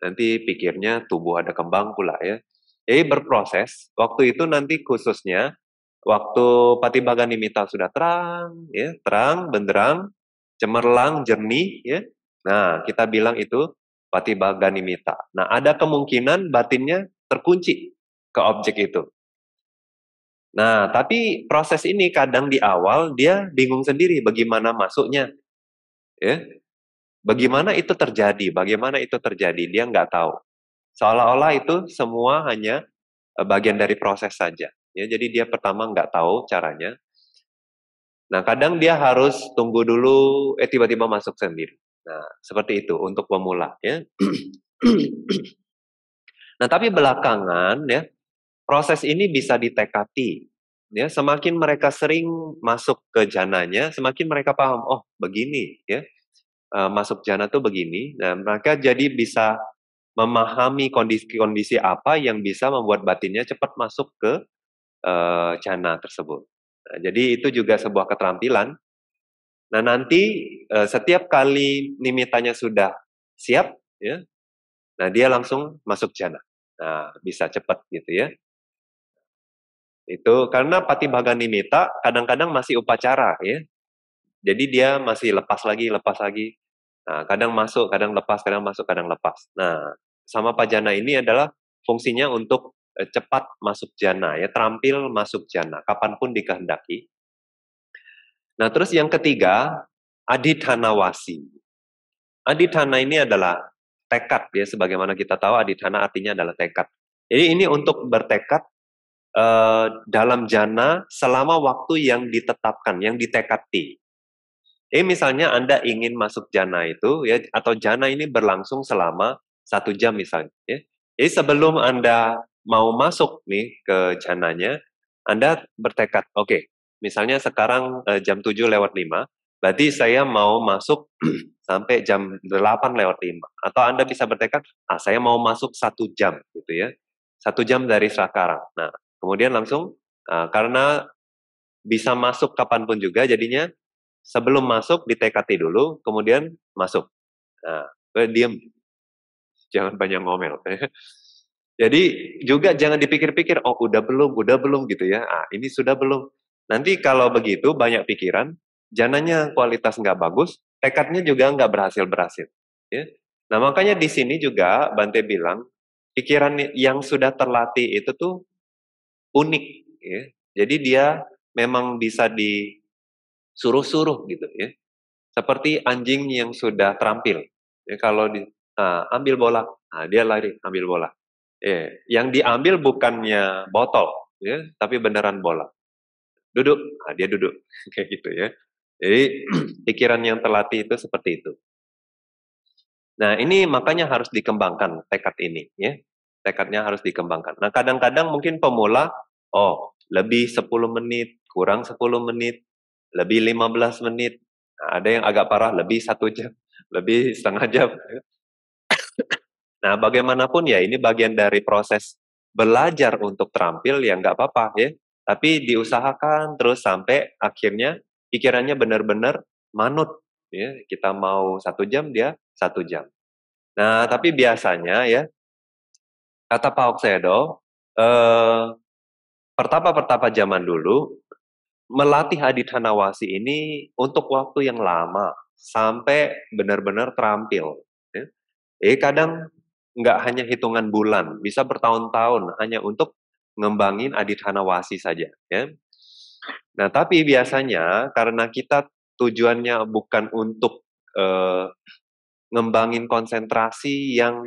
nanti pikirnya tubuh ada kembang pula ya jadi berproses waktu itu nanti khususnya waktu patibagani Nimita sudah terang ya terang benderang cemerlang jernih ya nah kita bilang itu patibagani Nimita nah ada kemungkinan batinnya terkunci ke objek itu Nah, tapi proses ini kadang di awal dia bingung sendiri bagaimana masuknya Ya. Bagaimana itu terjadi? Bagaimana itu terjadi? Dia nggak tahu. Seolah-olah itu semua hanya eh, bagian dari proses saja. Ya, jadi dia pertama nggak tahu caranya. Nah, kadang dia harus tunggu dulu, eh tiba-tiba masuk sendiri. Nah, seperti itu untuk pemula. Ya. nah, tapi belakangan ya proses ini bisa ditekati ya semakin mereka sering masuk ke jananya semakin mereka paham oh begini ya eh, masuk jana tuh begini dan mereka jadi bisa memahami kondisi-kondisi apa yang bisa membuat batinnya cepat masuk ke uh, jana tersebut nah, jadi itu juga sebuah keterampilan nah nanti uh, setiap kali nimitanya sudah siap ya nah dia langsung masuk jana nah bisa cepat gitu ya itu karena pati bagani meta kadang-kadang masih upacara ya. Jadi dia masih lepas lagi, lepas lagi. Nah, kadang masuk, kadang lepas, kadang masuk, kadang lepas. Nah, sama pajana ini adalah fungsinya untuk eh, cepat masuk jana ya, terampil masuk jana kapanpun dikehendaki. Nah, terus yang ketiga, aditana wasi aditana ini adalah tekad ya sebagaimana kita tahu aditana artinya adalah tekad. Jadi ini untuk bertekad Eh, dalam jana selama waktu yang ditetapkan, yang ditekati. ini misalnya Anda ingin masuk jana itu, ya atau jana ini berlangsung selama satu jam misalnya. Ya. Jadi sebelum Anda mau masuk nih ke jananya, Anda bertekad, oke, okay, misalnya sekarang uh, jam 7 lewat 5, Berarti saya mau masuk sampai jam 8 lewat 5. Atau Anda bisa bertekad, ah saya mau masuk satu jam gitu ya. Satu jam dari sekarang. Nah, Kemudian langsung uh, karena bisa masuk kapanpun juga, jadinya sebelum masuk di TKT dulu, kemudian masuk. Nah, eh, diam, jangan banyak ngomel. Jadi juga jangan dipikir-pikir, oh udah belum, udah belum gitu ya. Ah, ini sudah belum. Nanti kalau begitu banyak pikiran, jananya kualitas nggak bagus, tekadnya juga nggak berhasil berhasil. Ya. Nah makanya di sini juga Bante bilang, pikiran yang sudah terlatih itu tuh unik ya. Jadi dia memang bisa disuruh-suruh gitu ya. Seperti anjing yang sudah terampil. Ya, kalau di, nah, ambil bola, nah, dia lari ambil bola. Ya, yang diambil bukannya botol, ya, tapi beneran bola. Duduk, nah, dia duduk kayak gitu ya. Jadi pikiran yang terlatih itu seperti itu. Nah ini makanya harus dikembangkan tekad ini, ya tekadnya harus dikembangkan. Nah kadang-kadang mungkin pemula oh lebih 10 menit, kurang 10 menit, lebih 15 menit. Nah, ada yang agak parah, lebih satu jam, lebih setengah jam. nah, bagaimanapun ya ini bagian dari proses belajar untuk terampil ya nggak apa-apa ya. Tapi diusahakan terus sampai akhirnya pikirannya benar-benar manut. Ya, kita mau satu jam, dia satu jam. Nah, tapi biasanya ya, kata Pak Oksedo, eh, pertapa-pertapa zaman dulu melatih adit hanawasi ini untuk waktu yang lama sampai benar-benar terampil. Ya. Eh kadang nggak hanya hitungan bulan, bisa bertahun-tahun hanya untuk ngembangin adit hanawasi saja. Ya. Nah tapi biasanya karena kita tujuannya bukan untuk eh, ngembangin konsentrasi yang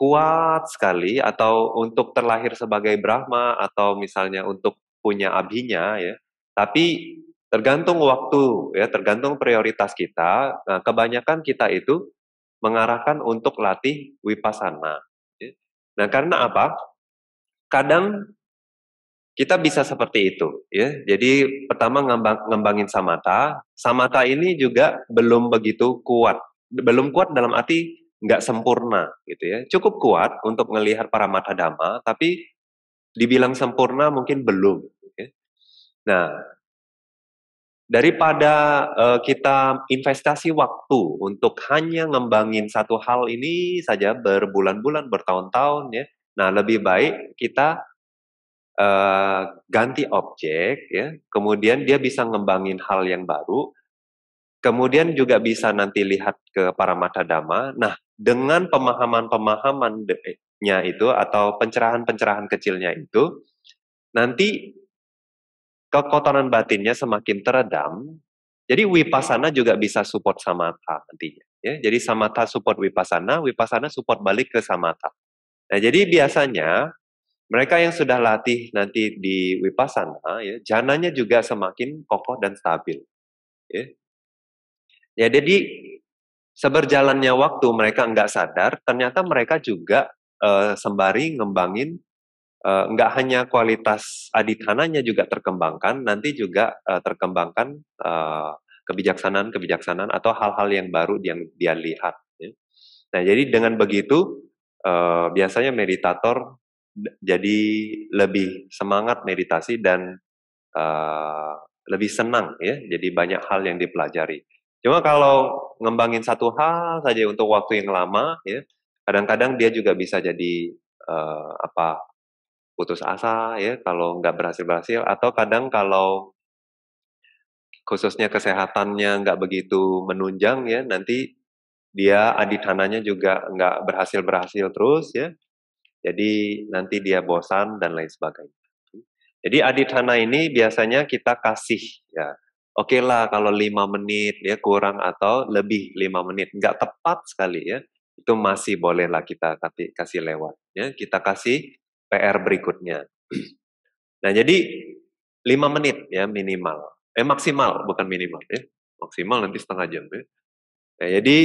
kuat sekali atau untuk terlahir sebagai Brahma atau misalnya untuk punya abhinya ya. Tapi tergantung waktu ya, tergantung prioritas kita. Nah, kebanyakan kita itu mengarahkan untuk latih wipasana. Ya. Nah, karena apa? Kadang kita bisa seperti itu ya. Jadi pertama ngembang, ngembangin samata. Samata ini juga belum begitu kuat. Belum kuat dalam arti nggak sempurna gitu ya. Cukup kuat untuk melihat para mata dama tapi dibilang sempurna mungkin belum. Gitu ya. Nah, daripada uh, kita investasi waktu untuk hanya ngembangin satu hal ini saja berbulan-bulan, bertahun-tahun ya. Nah, lebih baik kita uh, ganti objek ya. Kemudian dia bisa ngembangin hal yang baru. Kemudian juga bisa nanti lihat ke para mata dama Nah, dengan pemahaman-pemahamannya eh, itu atau pencerahan-pencerahan kecilnya itu nanti kekotoran batinnya semakin teredam. Jadi wipasana juga bisa support samatha nantinya. Ya, jadi samatha support wipasana, wipasana support balik ke samatha. Nah, jadi biasanya mereka yang sudah latih nanti di wipasana, ya, jananya juga semakin kokoh dan stabil. Ya. ya, jadi seberjalannya waktu mereka nggak sadar, ternyata mereka juga uh, sembari ngembangin uh, nggak hanya kualitas aditananya juga terkembangkan, nanti juga uh, terkembangkan kebijaksanaan-kebijaksanaan atau hal-hal yang baru yang dia lihat. Ya. Nah, jadi dengan begitu uh, biasanya meditator jadi lebih semangat meditasi dan uh, lebih senang ya. Jadi banyak hal yang dipelajari. Cuma kalau ngembangin satu hal saja untuk waktu yang lama, ya kadang-kadang dia juga bisa jadi uh, apa putus asa ya kalau nggak berhasil berhasil atau kadang kalau khususnya kesehatannya nggak begitu menunjang ya nanti dia aditananya juga nggak berhasil berhasil terus ya jadi nanti dia bosan dan lain sebagainya jadi aditana ini biasanya kita kasih ya oke okay lah kalau lima menit ya kurang atau lebih lima menit nggak tepat sekali ya itu masih bolehlah kita kasih lewat ya kita kasih PR berikutnya nah jadi lima menit ya minimal eh maksimal bukan minimal ya maksimal nanti setengah jam ya nah, jadi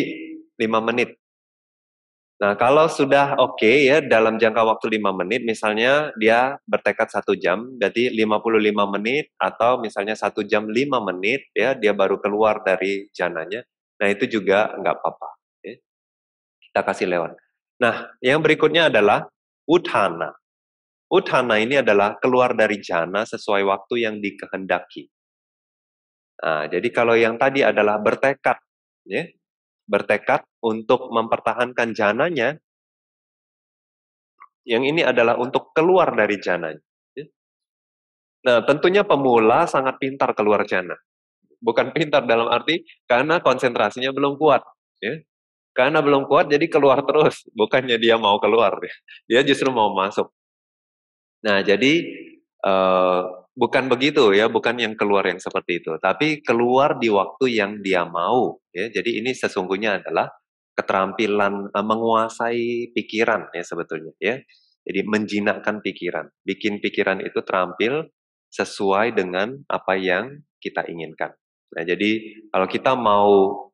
lima menit Nah, kalau sudah oke okay ya dalam jangka waktu 5 menit, misalnya dia bertekad satu jam, berarti 55 menit atau misalnya satu jam 5 menit ya dia baru keluar dari jananya. Nah, itu juga nggak apa-apa. Ya. Kita kasih lewat. Nah, yang berikutnya adalah uthana. Uthana ini adalah keluar dari jana sesuai waktu yang dikehendaki. Nah, jadi kalau yang tadi adalah bertekad, ya, bertekad untuk mempertahankan jananya, yang ini adalah untuk keluar dari jananya. Nah, tentunya pemula sangat pintar keluar jana. Bukan pintar dalam arti karena konsentrasinya belum kuat. Ya. Karena belum kuat jadi keluar terus. Bukannya dia mau keluar. Dia justru mau masuk. Nah, jadi uh, bukan begitu ya, bukan yang keluar yang seperti itu, tapi keluar di waktu yang dia mau ya. Jadi ini sesungguhnya adalah keterampilan uh, menguasai pikiran ya sebetulnya ya. Jadi menjinakkan pikiran, bikin pikiran itu terampil sesuai dengan apa yang kita inginkan. Nah, jadi kalau kita mau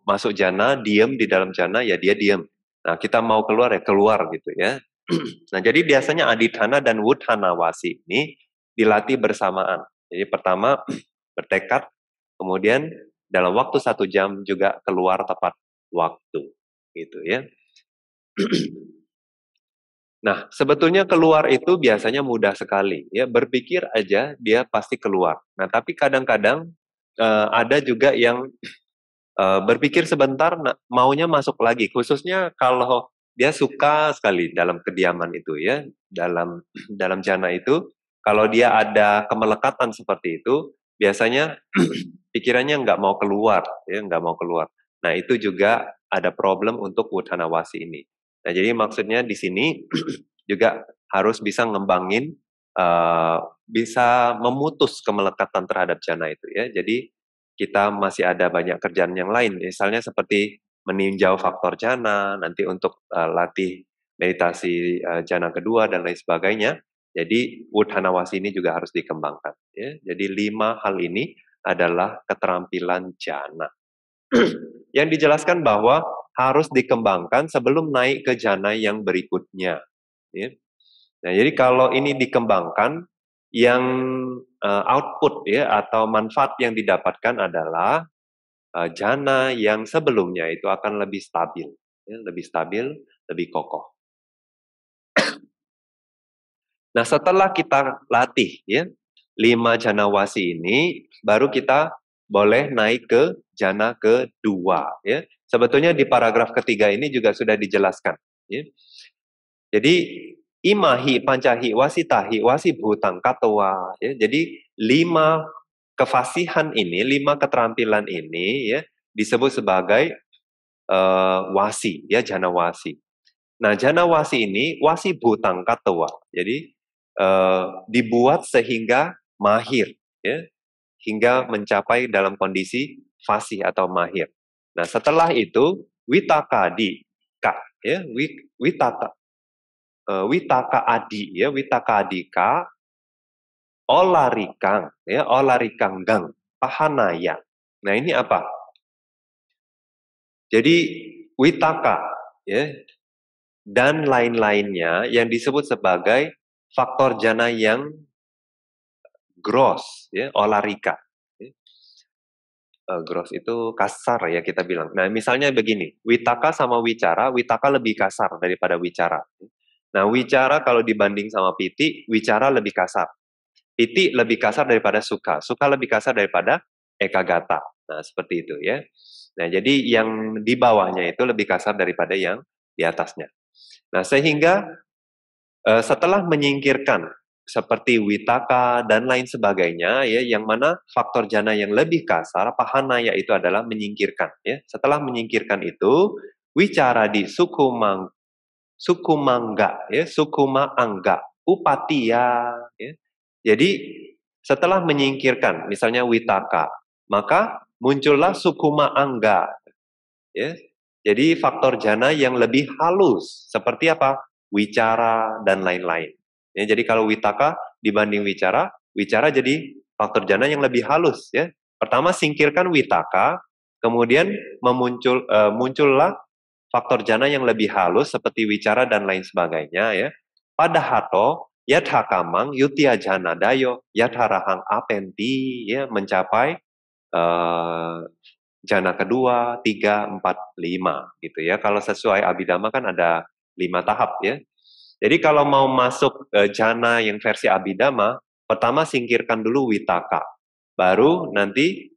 masuk jana, diem di dalam jana ya dia diem. Nah, kita mau keluar ya keluar gitu ya. nah, jadi biasanya aditana dan wudhanawasi ini dilatih bersamaan. Jadi pertama bertekad, kemudian dalam waktu satu jam juga keluar tepat waktu, gitu ya. Nah, sebetulnya keluar itu biasanya mudah sekali, ya berpikir aja dia pasti keluar. Nah, tapi kadang-kadang uh, ada juga yang uh, berpikir sebentar nah, maunya masuk lagi, khususnya kalau dia suka sekali dalam kediaman itu ya, dalam dalam jana itu kalau dia ada kemelekatan seperti itu, biasanya pikirannya nggak mau keluar, ya nggak mau keluar. Nah itu juga ada problem untuk wasi ini. Nah jadi maksudnya di sini juga harus bisa ngembangin, uh, bisa memutus kemelekatan terhadap jana itu ya. Jadi kita masih ada banyak kerjaan yang lain, misalnya seperti meninjau faktor jana, nanti untuk uh, latih meditasi uh, jana kedua dan lain sebagainya. Jadi Udhanawasi ini juga harus dikembangkan. Ya. Jadi lima hal ini adalah keterampilan jana. yang dijelaskan bahwa harus dikembangkan sebelum naik ke jana yang berikutnya. Ya. Nah, jadi kalau ini dikembangkan, yang uh, output ya atau manfaat yang didapatkan adalah uh, jana yang sebelumnya itu akan lebih stabil, ya, lebih stabil, lebih kokoh. Nah, setelah kita latih ya, lima jana wasi ini, baru kita boleh naik ke jana kedua. Ya. Sebetulnya di paragraf ketiga ini juga sudah dijelaskan. Ya. Jadi, imahi pancahi wasitahi wasibhutang katoa. Ya. Jadi, lima kefasihan ini, lima keterampilan ini ya, disebut sebagai uh, wasi, ya jana wasi. Nah, jana wasi ini wasi butang katoa. Jadi Eh, dibuat sehingga mahir, ya, hingga mencapai dalam kondisi fasih atau mahir. Nah, setelah itu witaka di ka, ya, witata, witaka eh, adi, ya, witaka adika, olarikang, ya, olarikang gang, pahanaya. Nah, ini apa? Jadi witaka, ya, dan lain-lainnya yang disebut sebagai faktor jana yang gross, ya, olarika. Eh, gross itu kasar ya kita bilang. Nah misalnya begini, witaka sama wicara, witaka lebih kasar daripada wicara. Nah wicara kalau dibanding sama piti, wicara lebih kasar. Piti lebih kasar daripada suka, suka lebih kasar daripada ekagata. Nah seperti itu ya. Nah jadi yang di bawahnya itu lebih kasar daripada yang di atasnya. Nah sehingga Uh, setelah menyingkirkan seperti witaka dan lain sebagainya ya yang mana faktor jana yang lebih kasar pahana yaitu adalah menyingkirkan ya setelah menyingkirkan itu wicara di suku mang suku mangga ya suku angga upatia ya jadi setelah menyingkirkan misalnya witaka maka muncullah suku angga ya jadi faktor jana yang lebih halus seperti apa wicara, dan lain-lain. Ya, jadi kalau witaka dibanding wicara, wicara jadi faktor jana yang lebih halus ya. Pertama singkirkan witaka, kemudian memuncul uh, muncullah faktor jana yang lebih halus seperti wicara dan lain sebagainya ya. Pada hato yathakamang yutia jana dayo yatharahang apenti ya mencapai uh, jana kedua, tiga, empat, lima gitu ya. Kalau sesuai abidama kan ada lima tahap ya. Jadi kalau mau masuk uh, eh, jana yang versi abidama, pertama singkirkan dulu witaka, baru nanti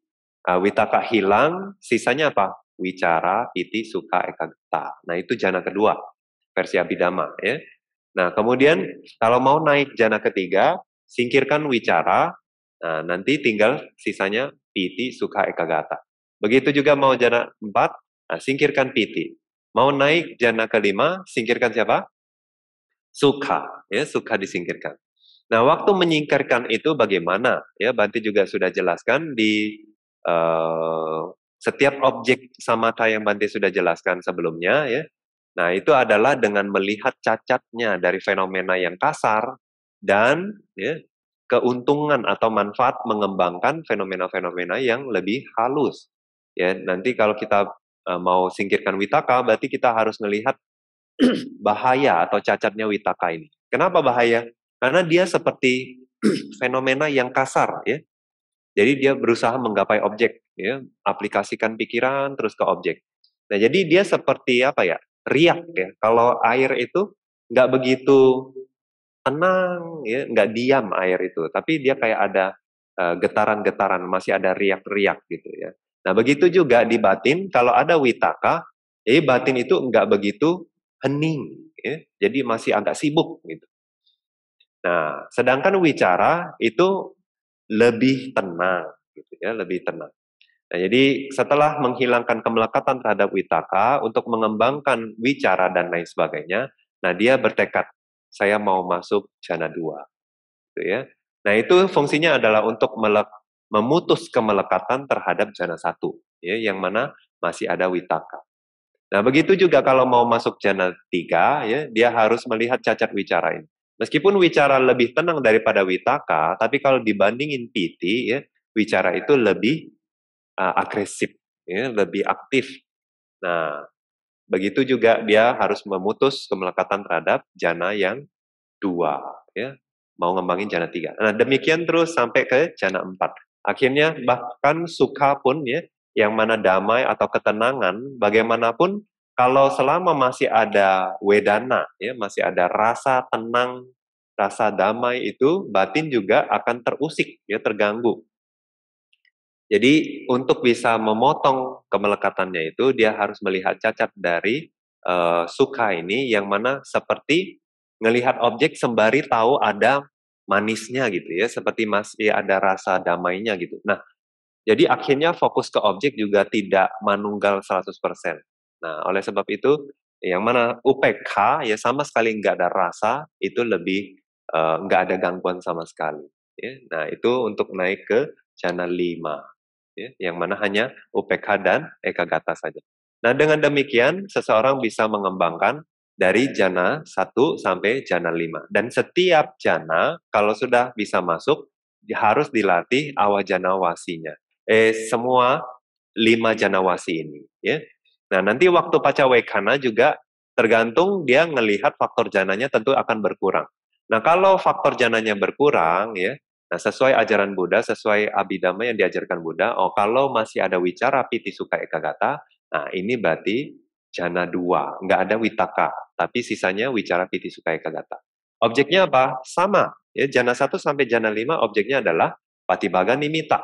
uh, witaka hilang, sisanya apa? Wicara, iti, suka, ekagata. Nah itu jana kedua versi abidama ya. Nah kemudian kalau mau naik jana ketiga, singkirkan wicara, nah, nanti tinggal sisanya piti, suka, ekagata. Begitu juga mau jana empat, nah, singkirkan piti, Mau naik jana kelima, singkirkan siapa? Suka, ya suka disingkirkan. Nah, waktu menyingkirkan itu bagaimana? Ya, Banti juga sudah jelaskan di uh, setiap objek samata yang Banti sudah jelaskan sebelumnya, ya. Nah, itu adalah dengan melihat cacatnya dari fenomena yang kasar dan ya, keuntungan atau manfaat mengembangkan fenomena-fenomena yang lebih halus. Ya, nanti kalau kita Eh, mau singkirkan Witaka, berarti kita harus melihat bahaya atau cacatnya Witaka ini. Kenapa bahaya? Karena dia seperti fenomena yang kasar, ya. Jadi dia berusaha menggapai objek, ya, aplikasikan pikiran terus ke objek. Nah, jadi dia seperti apa ya? Riak ya. Kalau air itu nggak begitu tenang, ya, nggak diam air itu, tapi dia kayak ada eh, getaran -getaran, masih ada riak-riak gitu ya. Nah, begitu juga di batin, kalau ada witaka, jadi eh, batin itu enggak begitu hening, ya. jadi masih agak sibuk gitu. Nah, sedangkan wicara itu lebih tenang, gitu ya, lebih tenang. Nah, jadi setelah menghilangkan kemelekatan terhadap witaka untuk mengembangkan wicara dan lain sebagainya, nah dia bertekad saya mau masuk jana dua, gitu ya. Nah itu fungsinya adalah untuk melek, memutus kemelekatan terhadap jana satu, ya, yang mana masih ada witaka. Nah, begitu juga kalau mau masuk jana tiga, ya, dia harus melihat cacat wicara ini. Meskipun wicara lebih tenang daripada witaka, tapi kalau dibandingin piti, ya, wicara itu lebih uh, agresif, ya, lebih aktif. Nah, begitu juga dia harus memutus kemelekatan terhadap jana yang dua, ya, mau ngembangin jana tiga. Nah, demikian terus sampai ke jana empat. Akhirnya bahkan suka pun ya, yang mana damai atau ketenangan, bagaimanapun kalau selama masih ada wedana, ya masih ada rasa tenang, rasa damai itu batin juga akan terusik, ya terganggu. Jadi untuk bisa memotong kemelekatannya itu, dia harus melihat cacat dari uh, suka ini, yang mana seperti melihat objek sembari tahu ada manisnya gitu ya, seperti masih ya ada rasa damainya gitu. Nah, jadi akhirnya fokus ke objek juga tidak manunggal 100%. Nah, oleh sebab itu yang mana UPK ya sama sekali nggak ada rasa itu lebih uh, nggak ada gangguan sama sekali. Ya. Nah, itu untuk naik ke channel 5. Ya, yang mana hanya UPK dan Eka Gata saja. Nah, dengan demikian seseorang bisa mengembangkan dari jana 1 sampai jana 5. Dan setiap jana kalau sudah bisa masuk harus dilatih awa jana wasinya. Eh semua lima jana wasi ini ya. Nah, nanti waktu pacawekana juga tergantung dia melihat faktor jananya tentu akan berkurang. Nah, kalau faktor jananya berkurang ya, nah sesuai ajaran Buddha, sesuai abidama yang diajarkan Buddha, oh kalau masih ada wicara piti suka ekagata, nah ini berarti jana dua, nggak ada witaka tapi sisanya wicara piti sukaya kagata. Objeknya apa? Sama. Ya, jana 1 sampai jana 5 objeknya adalah patibaga nimita.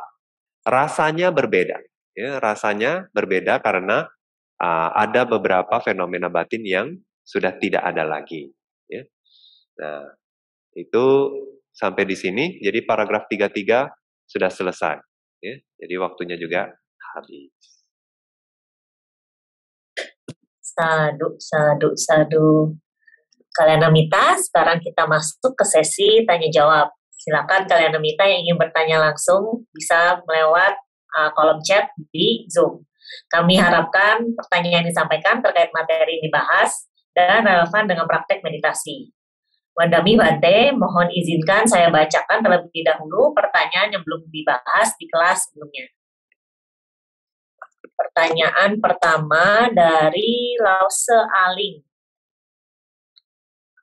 Rasanya berbeda. Ya, rasanya berbeda karena uh, ada beberapa fenomena batin yang sudah tidak ada lagi. Ya. Nah, itu sampai di sini. Jadi paragraf 33 sudah selesai. Ya. Jadi waktunya juga habis. Sadu, sadu, sadu. Kalian amita, sekarang kita masuk ke sesi tanya jawab. Silakan kalian amita yang ingin bertanya langsung bisa melewat uh, kolom chat di Zoom. Kami harapkan pertanyaan yang disampaikan terkait materi yang dibahas dan relevan dengan praktek meditasi. Wandami Bante, mohon izinkan saya bacakan terlebih dahulu pertanyaan yang belum dibahas di kelas sebelumnya. Pertanyaan pertama dari Lause Aling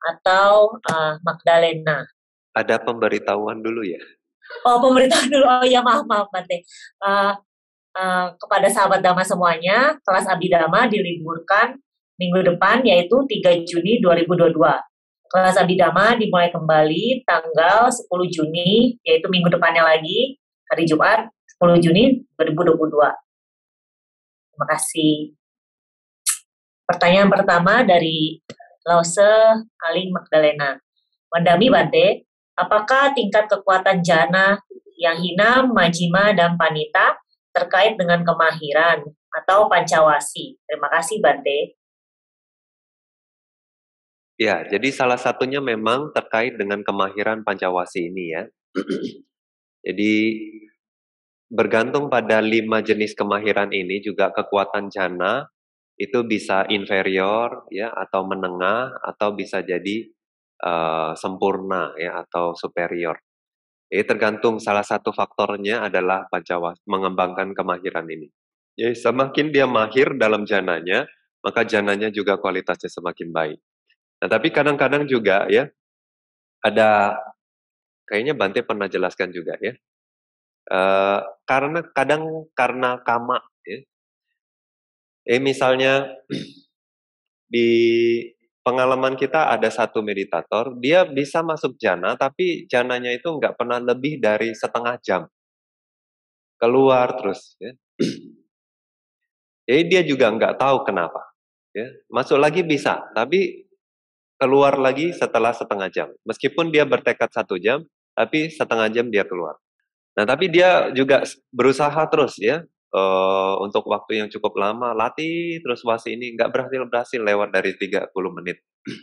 atau uh, Magdalena. Ada pemberitahuan dulu ya? Oh pemberitahuan dulu. Oh ya maaf maaf Mante. Uh, uh, eh, kepada sahabat Dama semuanya, kelas Abidama diliburkan minggu depan yaitu 3 Juni 2022. Kelas Abidama dimulai kembali tanggal 10 Juni, yaitu minggu depannya lagi, hari Jumat, 10 Juni 2022. Terima kasih. Pertanyaan pertama dari Lause Ali Magdalena. Mandami Bante, apakah tingkat kekuatan jana yang hina, majima, dan panita terkait dengan kemahiran atau pancawasi? Terima kasih Bante. Ya, jadi salah satunya memang terkait dengan kemahiran pancawasi ini ya. jadi bergantung pada lima jenis kemahiran ini juga kekuatan jana itu bisa inferior ya atau menengah atau bisa jadi uh, sempurna ya atau superior. Jadi tergantung salah satu faktornya adalah pancawas mengembangkan kemahiran ini. Jadi semakin dia mahir dalam jananya, maka jananya juga kualitasnya semakin baik. Nah tapi kadang-kadang juga ya ada kayaknya Bante pernah jelaskan juga ya Eh, karena kadang karena kama ya. Eh misalnya di pengalaman kita ada satu meditator, dia bisa masuk jana tapi jananya itu nggak pernah lebih dari setengah jam. Keluar terus ya. Jadi eh, dia juga nggak tahu kenapa. Ya. Masuk lagi bisa, tapi keluar lagi setelah setengah jam. Meskipun dia bertekad satu jam, tapi setengah jam dia keluar. Nah, tapi dia juga berusaha terus ya uh, untuk waktu yang cukup lama latih terus wasi ini nggak berhasil berhasil lewat dari 30 menit.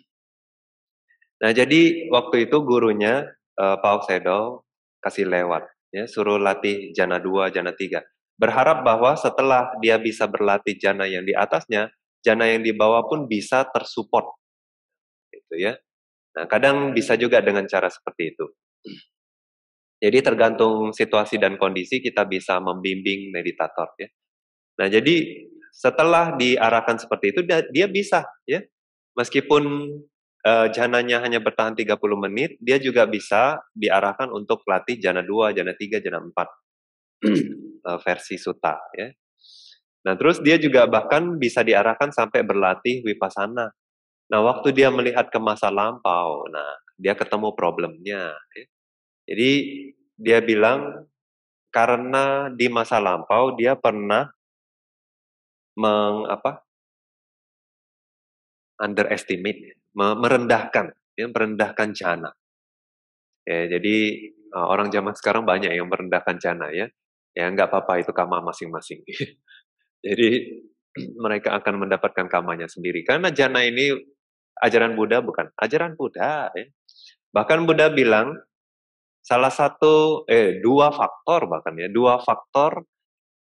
nah jadi waktu itu gurunya uh, Pak Oksedo kasih lewat ya suruh latih jana 2, jana 3. Berharap bahwa setelah dia bisa berlatih jana yang di atasnya, jana yang di bawah pun bisa tersupport. Gitu ya. Nah, kadang bisa juga dengan cara seperti itu. Jadi tergantung situasi dan kondisi kita bisa membimbing meditator ya. Nah, jadi setelah diarahkan seperti itu dia, dia bisa ya. Meskipun uh, jananya hanya bertahan 30 menit, dia juga bisa diarahkan untuk latih jana 2, jana 3, jana 4 uh, hmm. eh, versi suta ya. Nah, terus dia juga bahkan bisa diarahkan sampai berlatih wipasana. Nah, waktu dia melihat ke masa lampau, nah dia ketemu problemnya ya jadi dia bilang karena di masa lampau dia pernah mengapa apa? underestimate, merendahkan, dia ya, merendahkan jana. Ya, jadi e, orang zaman sekarang banyak yang merendahkan jana ya. Ya nggak apa-apa itu kama masing-masing. jadi mereka akan mendapatkan kamanya sendiri karena jana ini ajaran Buddha bukan ajaran Buddha ya. Bahkan Buddha bilang salah satu eh dua faktor bahkan ya dua faktor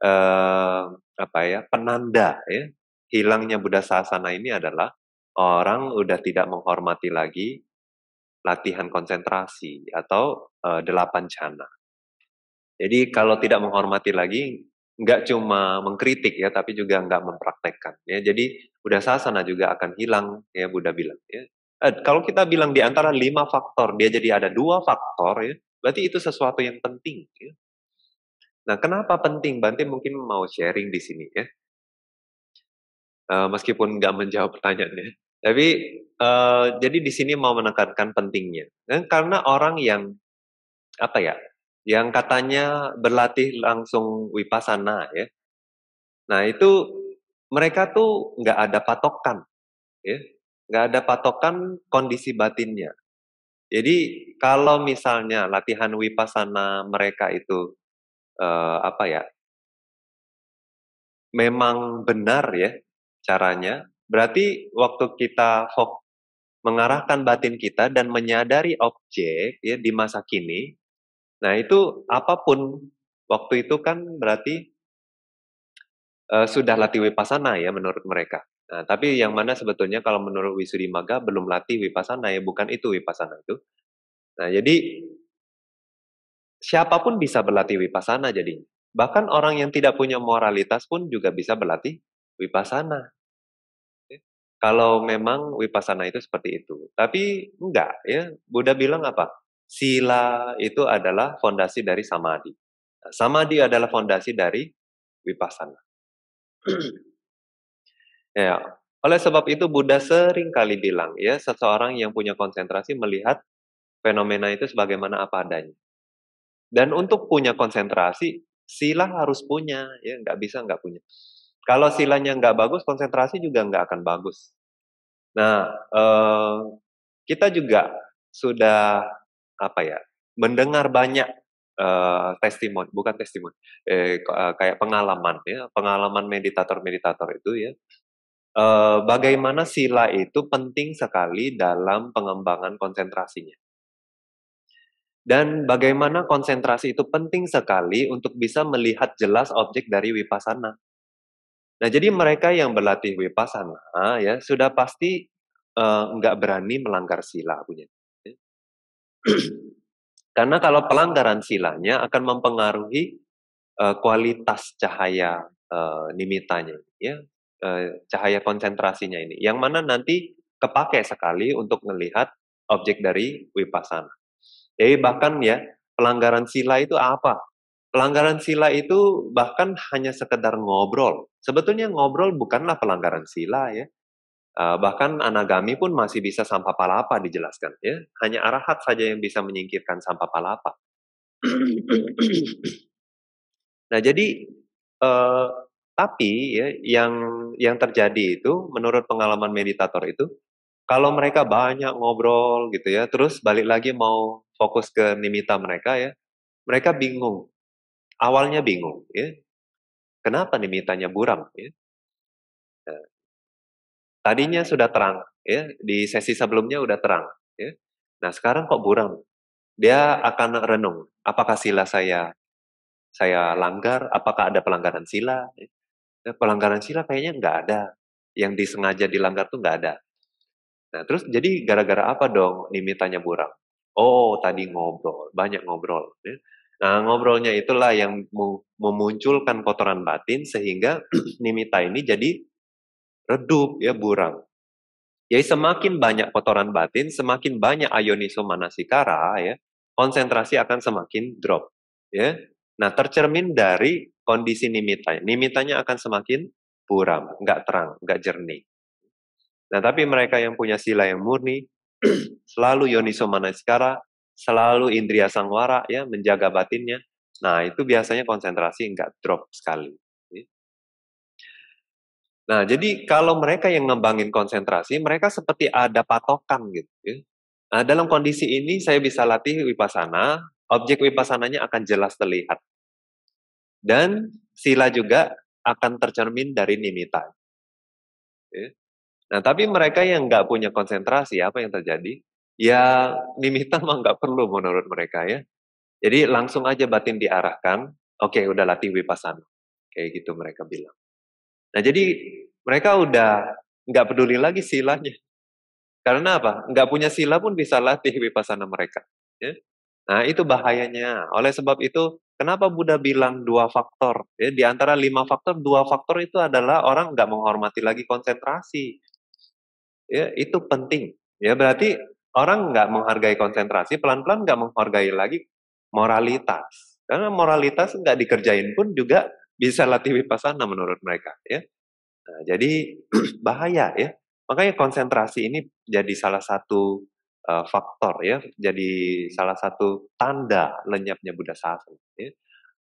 eh, apa ya penanda ya hilangnya Buddha Sasana ini adalah orang udah tidak menghormati lagi latihan konsentrasi atau eh, delapan cana. Jadi kalau tidak menghormati lagi nggak cuma mengkritik ya tapi juga nggak mempraktekkan ya jadi Buddha Sasana juga akan hilang ya Buddha bilang ya eh, kalau kita bilang di antara lima faktor dia jadi ada dua faktor ya, berarti itu sesuatu yang penting. Ya. Nah, kenapa penting? Bante mungkin mau sharing di sini ya, uh, meskipun nggak menjawab pertanyaannya. Tapi uh, jadi di sini mau menekankan pentingnya, eh, karena orang yang apa ya, yang katanya berlatih langsung wipasana ya, nah itu mereka tuh nggak ada patokan, ya nggak ada patokan kondisi batinnya. Jadi kalau misalnya latihan wipasana mereka itu eh, apa ya, memang benar ya caranya, berarti waktu kita fok mengarahkan batin kita dan menyadari objek ya di masa kini, nah itu apapun waktu itu kan berarti uh, sudah latih wipasana ya menurut mereka. Nah, tapi yang mana sebetulnya kalau menurut Wisudi Maga belum latih wipasana ya, bukan itu wipasana itu. Nah, jadi siapapun bisa berlatih wipasana jadi Bahkan orang yang tidak punya moralitas pun juga bisa berlatih wipasana. Kalau memang wipasana itu seperti itu. Tapi enggak ya, Buddha bilang apa? Sila itu adalah fondasi dari samadhi. Nah, samadhi adalah fondasi dari wipasana. Ya. Oleh sebab itu Buddha sering kali bilang ya seseorang yang punya konsentrasi melihat fenomena itu sebagaimana apa adanya. Dan untuk punya konsentrasi sila harus punya ya nggak bisa nggak punya. Kalau silanya nggak bagus konsentrasi juga nggak akan bagus. Nah eh, kita juga sudah apa ya mendengar banyak Uh, testimoni, bukan testimoni, eh, eh, kayak pengalaman ya, pengalaman meditator-meditator itu ya, Eh, bagaimana sila itu penting sekali dalam pengembangan konsentrasinya. Dan bagaimana konsentrasi itu penting sekali untuk bisa melihat jelas objek dari wipasana. Nah, jadi mereka yang berlatih wipasana ya sudah pasti uh, nggak berani melanggar sila punya. Karena kalau pelanggaran silanya akan mempengaruhi uh, kualitas cahaya uh, nimitanya, ya Eh, cahaya konsentrasinya ini, yang mana nanti kepake sekali untuk melihat objek dari wipasana. Jadi bahkan ya pelanggaran sila itu apa? Pelanggaran sila itu bahkan hanya sekedar ngobrol. Sebetulnya ngobrol bukanlah pelanggaran sila ya. Eh, bahkan anagami pun masih bisa sampah palapa dijelaskan ya. Hanya arahat saja yang bisa menyingkirkan sampah palapa. nah jadi eh, tapi ya, yang yang terjadi itu menurut pengalaman meditator itu kalau mereka banyak ngobrol gitu ya, terus balik lagi mau fokus ke nimita mereka ya, mereka bingung. Awalnya bingung ya. Kenapa nimitanya buram ya? Nah, tadinya sudah terang ya, di sesi sebelumnya udah terang ya. Nah, sekarang kok buram? Dia akan renung, apakah sila saya saya langgar, apakah ada pelanggaran sila? Ya Eh, pelanggaran sila kayaknya nggak ada. Yang disengaja dilanggar tuh nggak ada. Nah, terus jadi gara-gara apa dong Nimi tanya Burang? Oh, tadi ngobrol, banyak ngobrol. Ya. Nah, ngobrolnya itulah yang memunculkan kotoran batin sehingga Nimita ini jadi redup ya burang. Jadi semakin banyak kotoran batin, semakin banyak ayoniso manasikara ya, konsentrasi akan semakin drop ya. Nah, tercermin dari kondisi nimitanya. Nimitanya akan semakin buram, nggak terang, nggak jernih. Nah, tapi mereka yang punya sila yang murni, selalu yoniso manasikara, selalu indria sangwara, ya, menjaga batinnya. Nah, itu biasanya konsentrasi nggak drop sekali. Ya. Nah, jadi kalau mereka yang ngembangin konsentrasi, mereka seperti ada patokan gitu. Ya. Nah, dalam kondisi ini saya bisa latih wipasana, objek wipasananya akan jelas terlihat. Dan sila juga akan tercermin dari nimita. Nah, tapi mereka yang nggak punya konsentrasi, apa yang terjadi? Ya, nimita mah nggak perlu menurut mereka ya. Jadi langsung aja batin diarahkan, oke okay, udah latih wipasana. Kayak gitu mereka bilang. Nah, jadi mereka udah nggak peduli lagi silanya. Karena apa? Nggak punya sila pun bisa latih wipasana mereka. Ya. Nah, itu bahayanya. Oleh sebab itu, Kenapa Buddha bilang dua faktor? Ya, di antara lima faktor, dua faktor itu adalah orang nggak menghormati lagi konsentrasi. Ya, itu penting. Ya, berarti orang nggak menghargai konsentrasi, pelan-pelan nggak menghargai lagi moralitas. Karena moralitas nggak dikerjain pun juga bisa latih wipasana menurut mereka. Ya, nah, jadi bahaya ya. Makanya konsentrasi ini jadi salah satu Eh, faktor ya jadi salah satu tanda lenyapnya Buddha Sasana. Ya.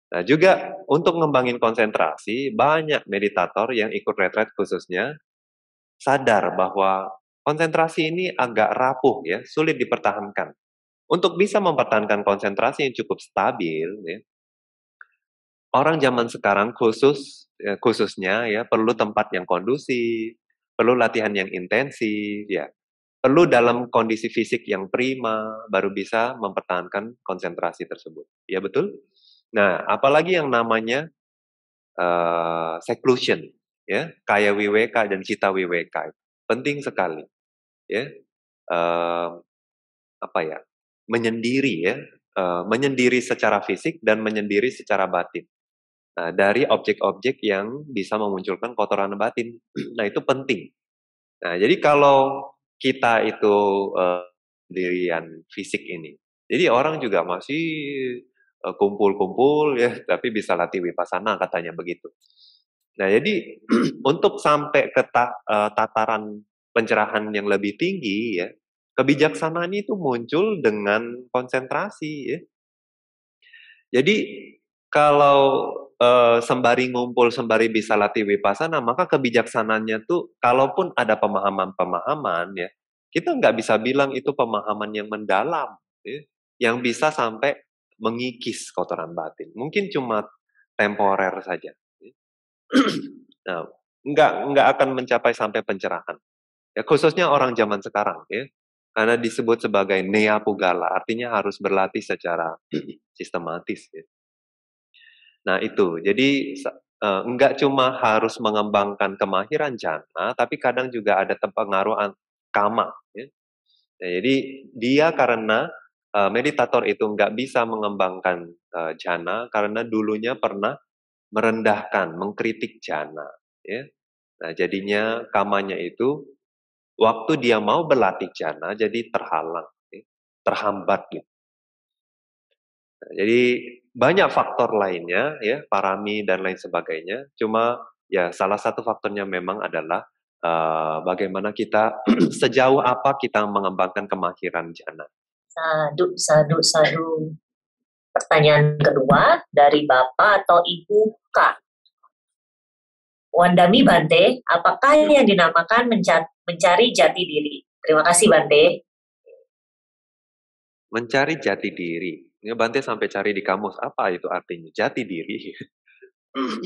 Nah juga untuk ngembangin konsentrasi banyak meditator yang ikut retret khususnya sadar bahwa konsentrasi ini agak rapuh ya sulit dipertahankan. Untuk bisa mempertahankan konsentrasi yang cukup stabil, ya, orang zaman sekarang khusus eh, khususnya ya perlu tempat yang kondusif, perlu latihan yang intensif ya perlu dalam kondisi fisik yang prima baru bisa mempertahankan konsentrasi tersebut. Ya betul. Nah, apalagi yang namanya uh, seclusion, ya kaya WWK dan cita WWK penting sekali, ya uh, apa ya menyendiri ya uh, menyendiri secara fisik dan menyendiri secara batin. Nah, dari objek-objek yang bisa memunculkan kotoran batin. Nah, itu penting. Nah, jadi kalau kita itu uh, dirian fisik ini. Jadi orang juga masih kumpul-kumpul uh, ya, tapi bisa latih wipasana katanya begitu. Nah, jadi untuk sampai ke ta, uh, tataran pencerahan yang lebih tinggi ya, kebijaksanaan itu muncul dengan konsentrasi ya. Jadi kalau uh, sembari ngumpul sembari bisa latih wipasana maka kebijaksanaannya tuh kalaupun ada pemahaman-pemahaman ya kita nggak bisa bilang itu pemahaman yang mendalam ya, yang bisa sampai mengikis kotoran batin mungkin cuma temporer saja ya. nah nggak nggak akan mencapai sampai pencerahan ya khususnya orang zaman sekarang ya karena disebut sebagai neapugala, artinya harus berlatih secara sistematis ya Nah itu, jadi uh, eh, enggak cuma harus mengembangkan kemahiran jana, tapi kadang juga ada pengaruh kama. Ya. Nah, jadi dia karena uh, meditator itu enggak bisa mengembangkan uh, jana karena dulunya pernah merendahkan, mengkritik jana. Ya. Nah jadinya kamanya itu waktu dia mau berlatih jana jadi terhalang, ya. terhambat gitu. Nah, jadi banyak faktor lainnya ya parami dan lain sebagainya cuma ya salah satu faktornya memang adalah uh, bagaimana kita sejauh apa kita mengembangkan kemahiran jana sadu sadu sadu pertanyaan kedua dari bapak atau ibu kak Wandami Bante apakah yang dinamakan mencari jati diri terima kasih Bante mencari jati diri Ya, Bante sampai cari di kamus apa itu artinya jati diri. Hmm.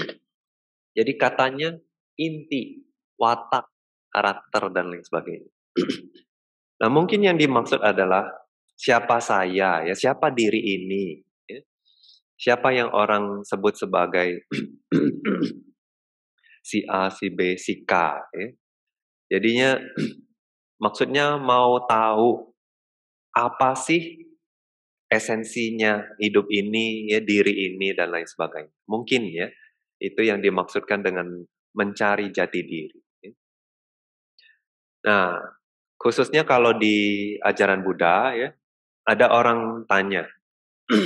Jadi katanya inti, watak, karakter dan lain sebagainya. nah mungkin yang dimaksud adalah siapa saya ya, siapa diri ini, ya. siapa yang orang sebut sebagai si A, si B, si K. Ya. Jadinya maksudnya mau tahu apa sih esensinya hidup ini, ya diri ini dan lain sebagainya. Mungkin ya itu yang dimaksudkan dengan mencari jati diri. Ya. Nah, khususnya kalau di ajaran Buddha ya ada orang tanya, e,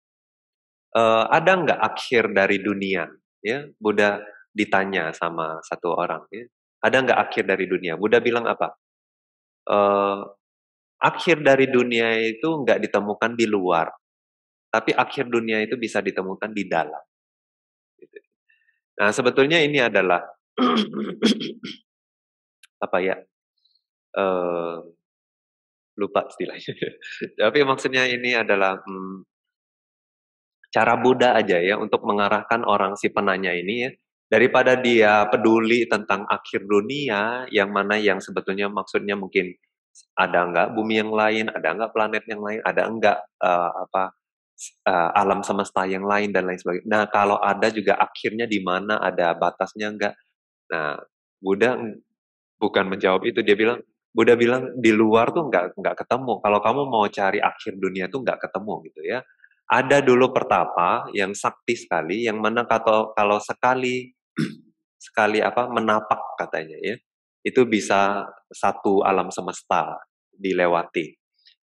ada nggak akhir dari dunia? Ya, Buddha ditanya sama satu orang, ya. ada nggak akhir dari dunia? Buddha bilang apa? E, akhir dari iya. dunia itu nggak ditemukan di luar, tapi akhir dunia itu bisa ditemukan di dalam. Gitu. Nah, sebetulnya ini adalah apa ya? Uh, lupa istilahnya. Tapi maksudnya ini adalah hmm, cara Buddha aja ya untuk mengarahkan orang si penanya ini ya daripada dia peduli tentang akhir dunia yang mana yang sebetulnya maksudnya mungkin ada enggak bumi yang lain, ada enggak planet yang lain, ada enggak uh, eh, apa uh, alam semesta yang lain dan lain sebagainya. Nah kalau ada juga akhirnya di mana, ada batasnya enggak? Nah Buddha bukan menjawab itu, dia bilang Buddha bilang di luar tuh enggak enggak ketemu. Kalau kamu mau cari akhir dunia tuh enggak ketemu gitu ya. Ada dulu pertapa yang sakti sekali, yang mana kalau kalau sekali sekali apa menapak katanya ya itu bisa satu alam semesta dilewati.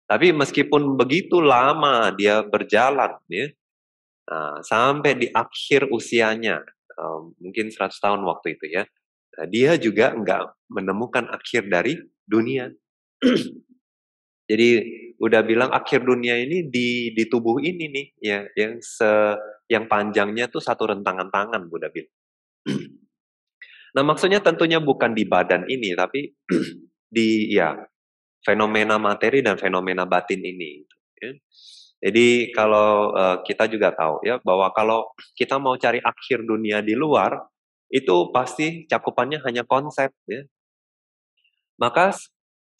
Tapi meskipun begitu lama dia berjalan, ya, nah, sampai di akhir usianya, mungkin 100 tahun waktu itu ya, nah, dia juga nggak menemukan akhir dari dunia. Jadi udah bilang akhir dunia ini di di tubuh ini nih, ya, yang se yang panjangnya tuh satu rentangan tangan, udah bilang. Nah, maksudnya tentunya bukan di badan ini, tapi di ya fenomena materi dan fenomena batin ini. Gitu, ya. Jadi kalau eh, kita juga tahu ya bahwa kalau kita mau cari akhir dunia di luar itu pasti cakupannya hanya konsep ya. Maka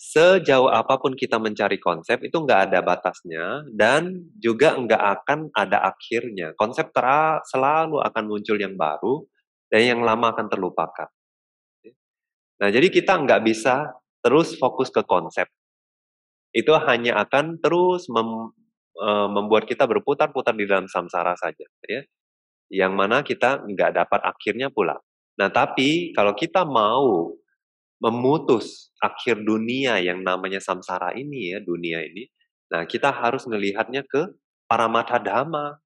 sejauh apapun kita mencari konsep itu nggak ada batasnya dan juga nggak akan ada akhirnya. Konsep tera selalu akan muncul yang baru dan yang lama akan terlupakan. Nah, jadi kita nggak bisa terus fokus ke konsep. Itu hanya akan terus mem, e, membuat kita berputar-putar di dalam samsara saja, ya. Yang mana kita nggak dapat akhirnya pula. Nah, tapi kalau kita mau memutus akhir dunia yang namanya samsara ini ya, dunia ini, nah kita harus melihatnya ke paramata dhamma,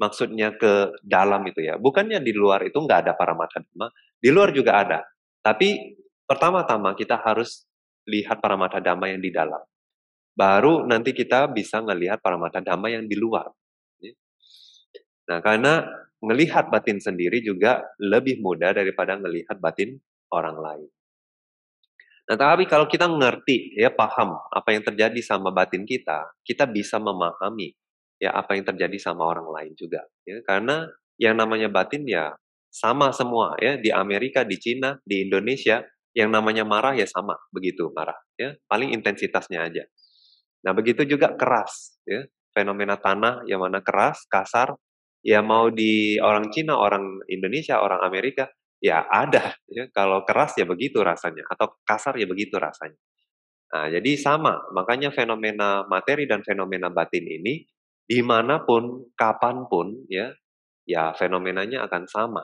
maksudnya ke dalam itu ya. Bukannya di luar itu nggak ada paramata dhamma, di luar juga ada. Tapi pertama-tama kita harus lihat paramata dhamma yang di dalam. Baru nanti kita bisa ngelihat paramata dhamma yang di luar. Nah, karena melihat batin sendiri juga lebih mudah daripada melihat batin orang lain. Nah, tapi kalau kita ngerti ya paham apa yang terjadi sama batin kita, kita bisa memahami ya apa yang terjadi sama orang lain juga ya karena yang namanya batin ya sama semua ya di Amerika di Cina di Indonesia yang namanya marah ya sama begitu marah ya paling intensitasnya aja nah begitu juga keras ya fenomena tanah yang mana keras kasar ya mau di orang Cina orang Indonesia orang Amerika ya ada ya kalau keras ya begitu rasanya atau kasar ya begitu rasanya Nah, jadi sama, makanya fenomena materi dan fenomena batin ini dimanapun, kapanpun, ya, ya fenomenanya akan sama.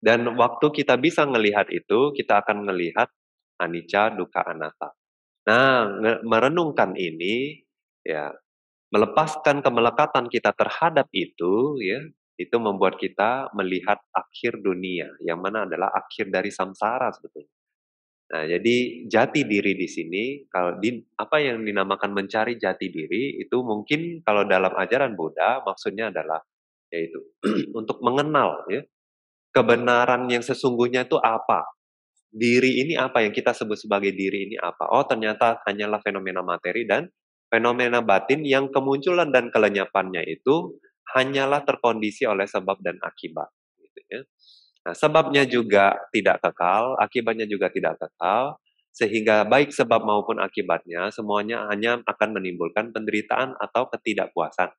Dan waktu kita bisa melihat itu, kita akan melihat anicca, Duka, anatta. Nah, merenungkan ini, ya, melepaskan kemelekatan kita terhadap itu, ya, itu membuat kita melihat akhir dunia, yang mana adalah akhir dari samsara sebetulnya. Nah, jadi jati diri di sini kalau di apa yang dinamakan mencari jati diri itu mungkin kalau dalam ajaran Buddha maksudnya adalah yaitu untuk mengenal ya kebenaran yang sesungguhnya itu apa. Diri ini apa yang kita sebut sebagai diri ini apa? Oh, ternyata hanyalah fenomena materi dan fenomena batin yang kemunculan dan kelenyapannya itu hanyalah terkondisi oleh sebab dan akibat gitu ya. Nah, sebabnya juga tidak kekal, akibatnya juga tidak kekal, sehingga baik sebab maupun akibatnya semuanya hanya akan menimbulkan penderitaan atau ketidakpuasan.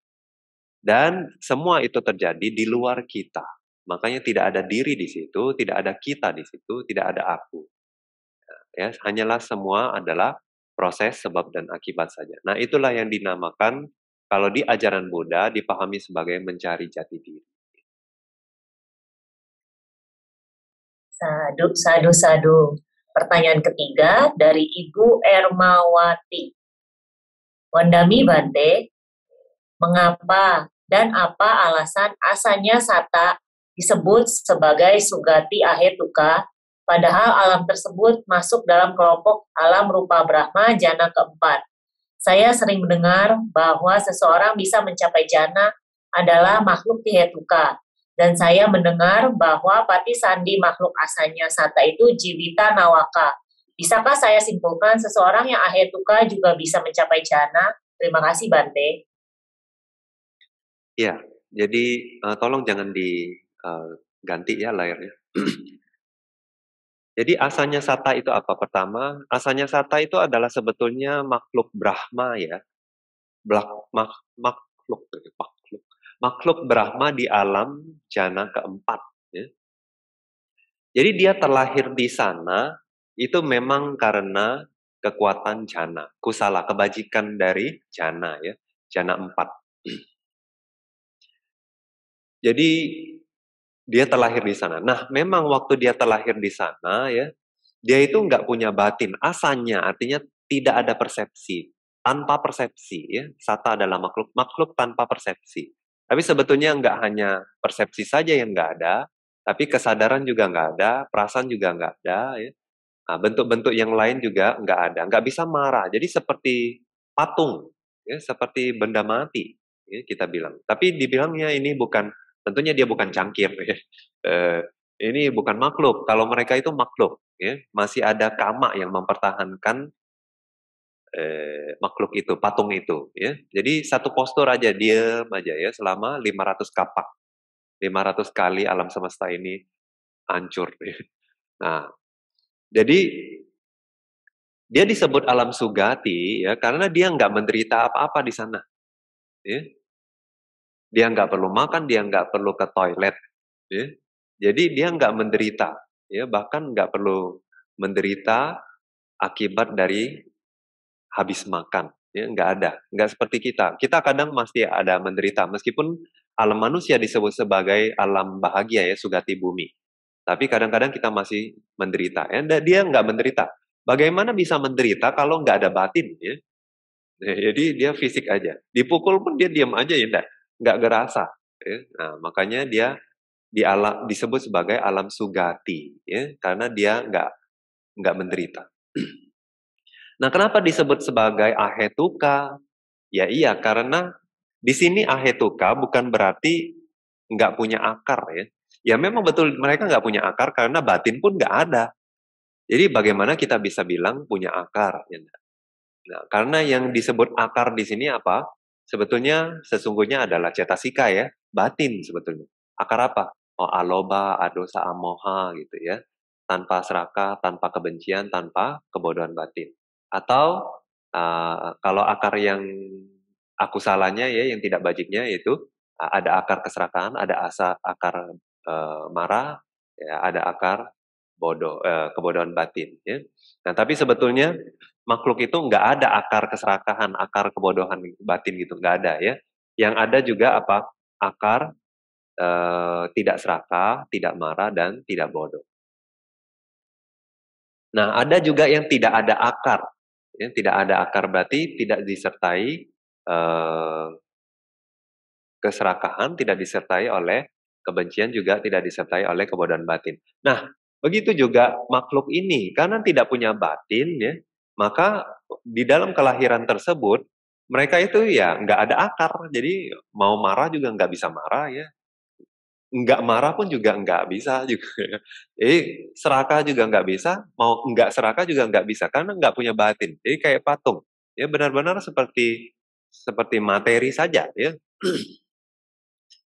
Dan semua itu terjadi di luar kita. Makanya tidak ada diri di situ, tidak ada kita di situ, tidak ada aku. Nah, ya, hanyalah semua adalah proses sebab dan akibat saja. Nah, itulah yang dinamakan kalau di ajaran Buddha dipahami sebagai mencari jati diri. Sadu, sadu, sadu. Pertanyaan ketiga dari Ibu Ermawati. Wandami Bante, mengapa dan apa alasan asalnya Sata disebut sebagai Sugati Ahetuka, padahal alam tersebut masuk dalam kelompok alam rupa Brahma jana keempat. Saya sering mendengar bahwa seseorang bisa mencapai jana adalah makhluk dihetuka, dan saya mendengar bahwa Pati Sandi makhluk asanya Sata itu Jiwita Nawaka. Bisakah saya simpulkan seseorang yang akhir tukar juga bisa mencapai jana? Terima kasih Bante. Ya, jadi uh, tolong jangan diganti eh, uh, ya layarnya. jadi asanya Sata itu apa? Pertama, asanya Sata itu adalah sebetulnya makhluk Brahma ya. Blak, mak, makhluk, gitu, makhluk Brahma di alam jana keempat. Ya. Jadi dia terlahir di sana itu memang karena kekuatan jana, kusala, kebajikan dari jana ya, jana empat. Jadi dia terlahir di sana. Nah, memang waktu dia terlahir di sana ya, dia itu nggak punya batin, asanya artinya tidak ada persepsi, tanpa persepsi ya. Sata adalah makhluk, makhluk tanpa persepsi. Tapi sebetulnya nggak hanya persepsi saja yang nggak ada, tapi kesadaran juga nggak ada, perasaan juga nggak ada, ya. nah, bentuk-bentuk yang lain juga nggak ada, nggak bisa marah. Jadi seperti patung, ya, seperti benda mati, ya, kita bilang. Tapi dibilangnya ini bukan, tentunya dia bukan cangkir, ya. eh, ini bukan makhluk. Kalau mereka itu makhluk, ya. masih ada kama yang mempertahankan eh, makhluk itu, patung itu. Ya. Jadi satu postur aja, diam aja ya selama 500 kapak. 500 kali alam semesta ini hancur. Ya. Nah, jadi dia disebut alam sugati ya karena dia nggak menderita apa-apa di sana. Ya. Dia nggak perlu makan, dia nggak perlu ke toilet. Ya. Jadi dia nggak menderita, ya bahkan nggak perlu menderita akibat dari habis makan ya nggak ada nggak seperti kita kita kadang pasti ada menderita meskipun alam manusia disebut sebagai alam bahagia ya sugati bumi tapi kadang-kadang kita masih menderita ya dia nggak menderita bagaimana bisa menderita kalau nggak ada batin ya eh, jadi dia fisik aja dipukul pun dia diam aja ya enggak nggak gerasa ya. nah, makanya dia di alam disebut sebagai alam sugati ya karena dia nggak nggak menderita Nah, kenapa disebut sebagai ahetuka? Ya iya, karena di sini ahetuka bukan berarti nggak punya akar ya. Ya memang betul mereka nggak punya akar karena batin pun nggak ada. Jadi bagaimana kita bisa bilang punya akar? Ya? Nah, karena yang disebut akar di sini apa? Sebetulnya sesungguhnya adalah cetasika ya, batin sebetulnya. Akar apa? Oh, aloba, adosa, amoha gitu ya. Tanpa seraka, tanpa kebencian, tanpa kebodohan batin atau uh, kalau akar yang aku salahnya ya yang tidak bajiknya yaitu uh, ada akar keserakahan, ada asa akar uh, marah, ya, ada akar bodoh uh, kebodohan batin. Ya. Nah tapi sebetulnya makhluk itu nggak ada akar keserakahan, akar kebodohan batin gitu nggak ada ya. Yang ada juga apa akar uh, tidak serakah, tidak marah dan tidak bodoh. Nah, ada juga yang tidak ada akar ya, tidak ada akar berarti tidak disertai eh, keserakahan, tidak disertai oleh kebencian juga tidak disertai oleh kebodohan batin. Nah, begitu juga makhluk ini karena tidak punya batin ya, maka di dalam kelahiran tersebut mereka itu ya nggak ada akar, jadi mau marah juga nggak bisa marah ya, nggak marah pun juga nggak bisa juga. Ya. Jadi serakah juga nggak bisa, mau nggak serakah juga nggak bisa karena nggak punya batin. Jadi kayak patung. Ya benar-benar seperti seperti materi saja ya.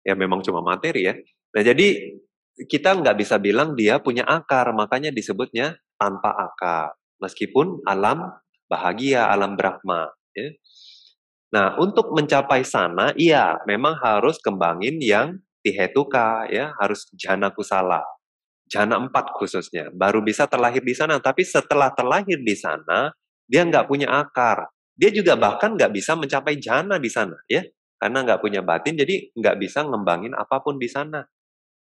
ya memang cuma materi ya. Nah jadi kita nggak bisa bilang dia punya akar, makanya disebutnya tanpa akar. Meskipun alam bahagia, alam Brahma. Ya. Nah, untuk mencapai sana, iya, memang harus kembangin yang tihetuka ya harus jana kusala jana empat khususnya baru bisa terlahir di sana tapi setelah terlahir di sana dia nggak punya akar dia juga bahkan nggak bisa mencapai jana di sana ya karena nggak punya batin jadi nggak bisa ngembangin apapun di sana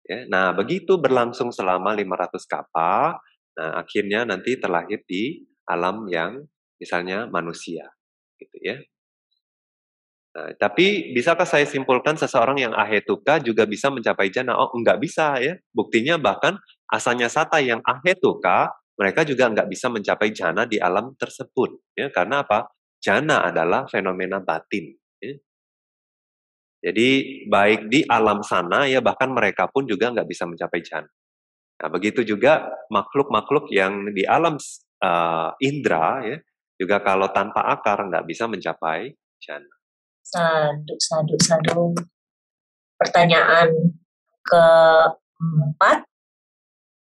ya nah begitu berlangsung selama 500 kapal nah akhirnya nanti terlahir di alam yang misalnya manusia gitu ya Nah, tapi bisakah saya simpulkan seseorang yang ahetuka juga bisa mencapai jana? Oh, enggak bisa ya. Buktinya bahkan asalnya sata yang ahetuka, mereka juga enggak bisa mencapai jana di alam tersebut. Ya, karena apa? Jana adalah fenomena batin. Ya. Jadi baik di alam sana ya bahkan mereka pun juga enggak bisa mencapai jana. Nah, begitu juga makhluk-makhluk yang di alam uh, eh, indra ya juga kalau tanpa akar enggak bisa mencapai jana. Sadu, sadu, Pertanyaan keempat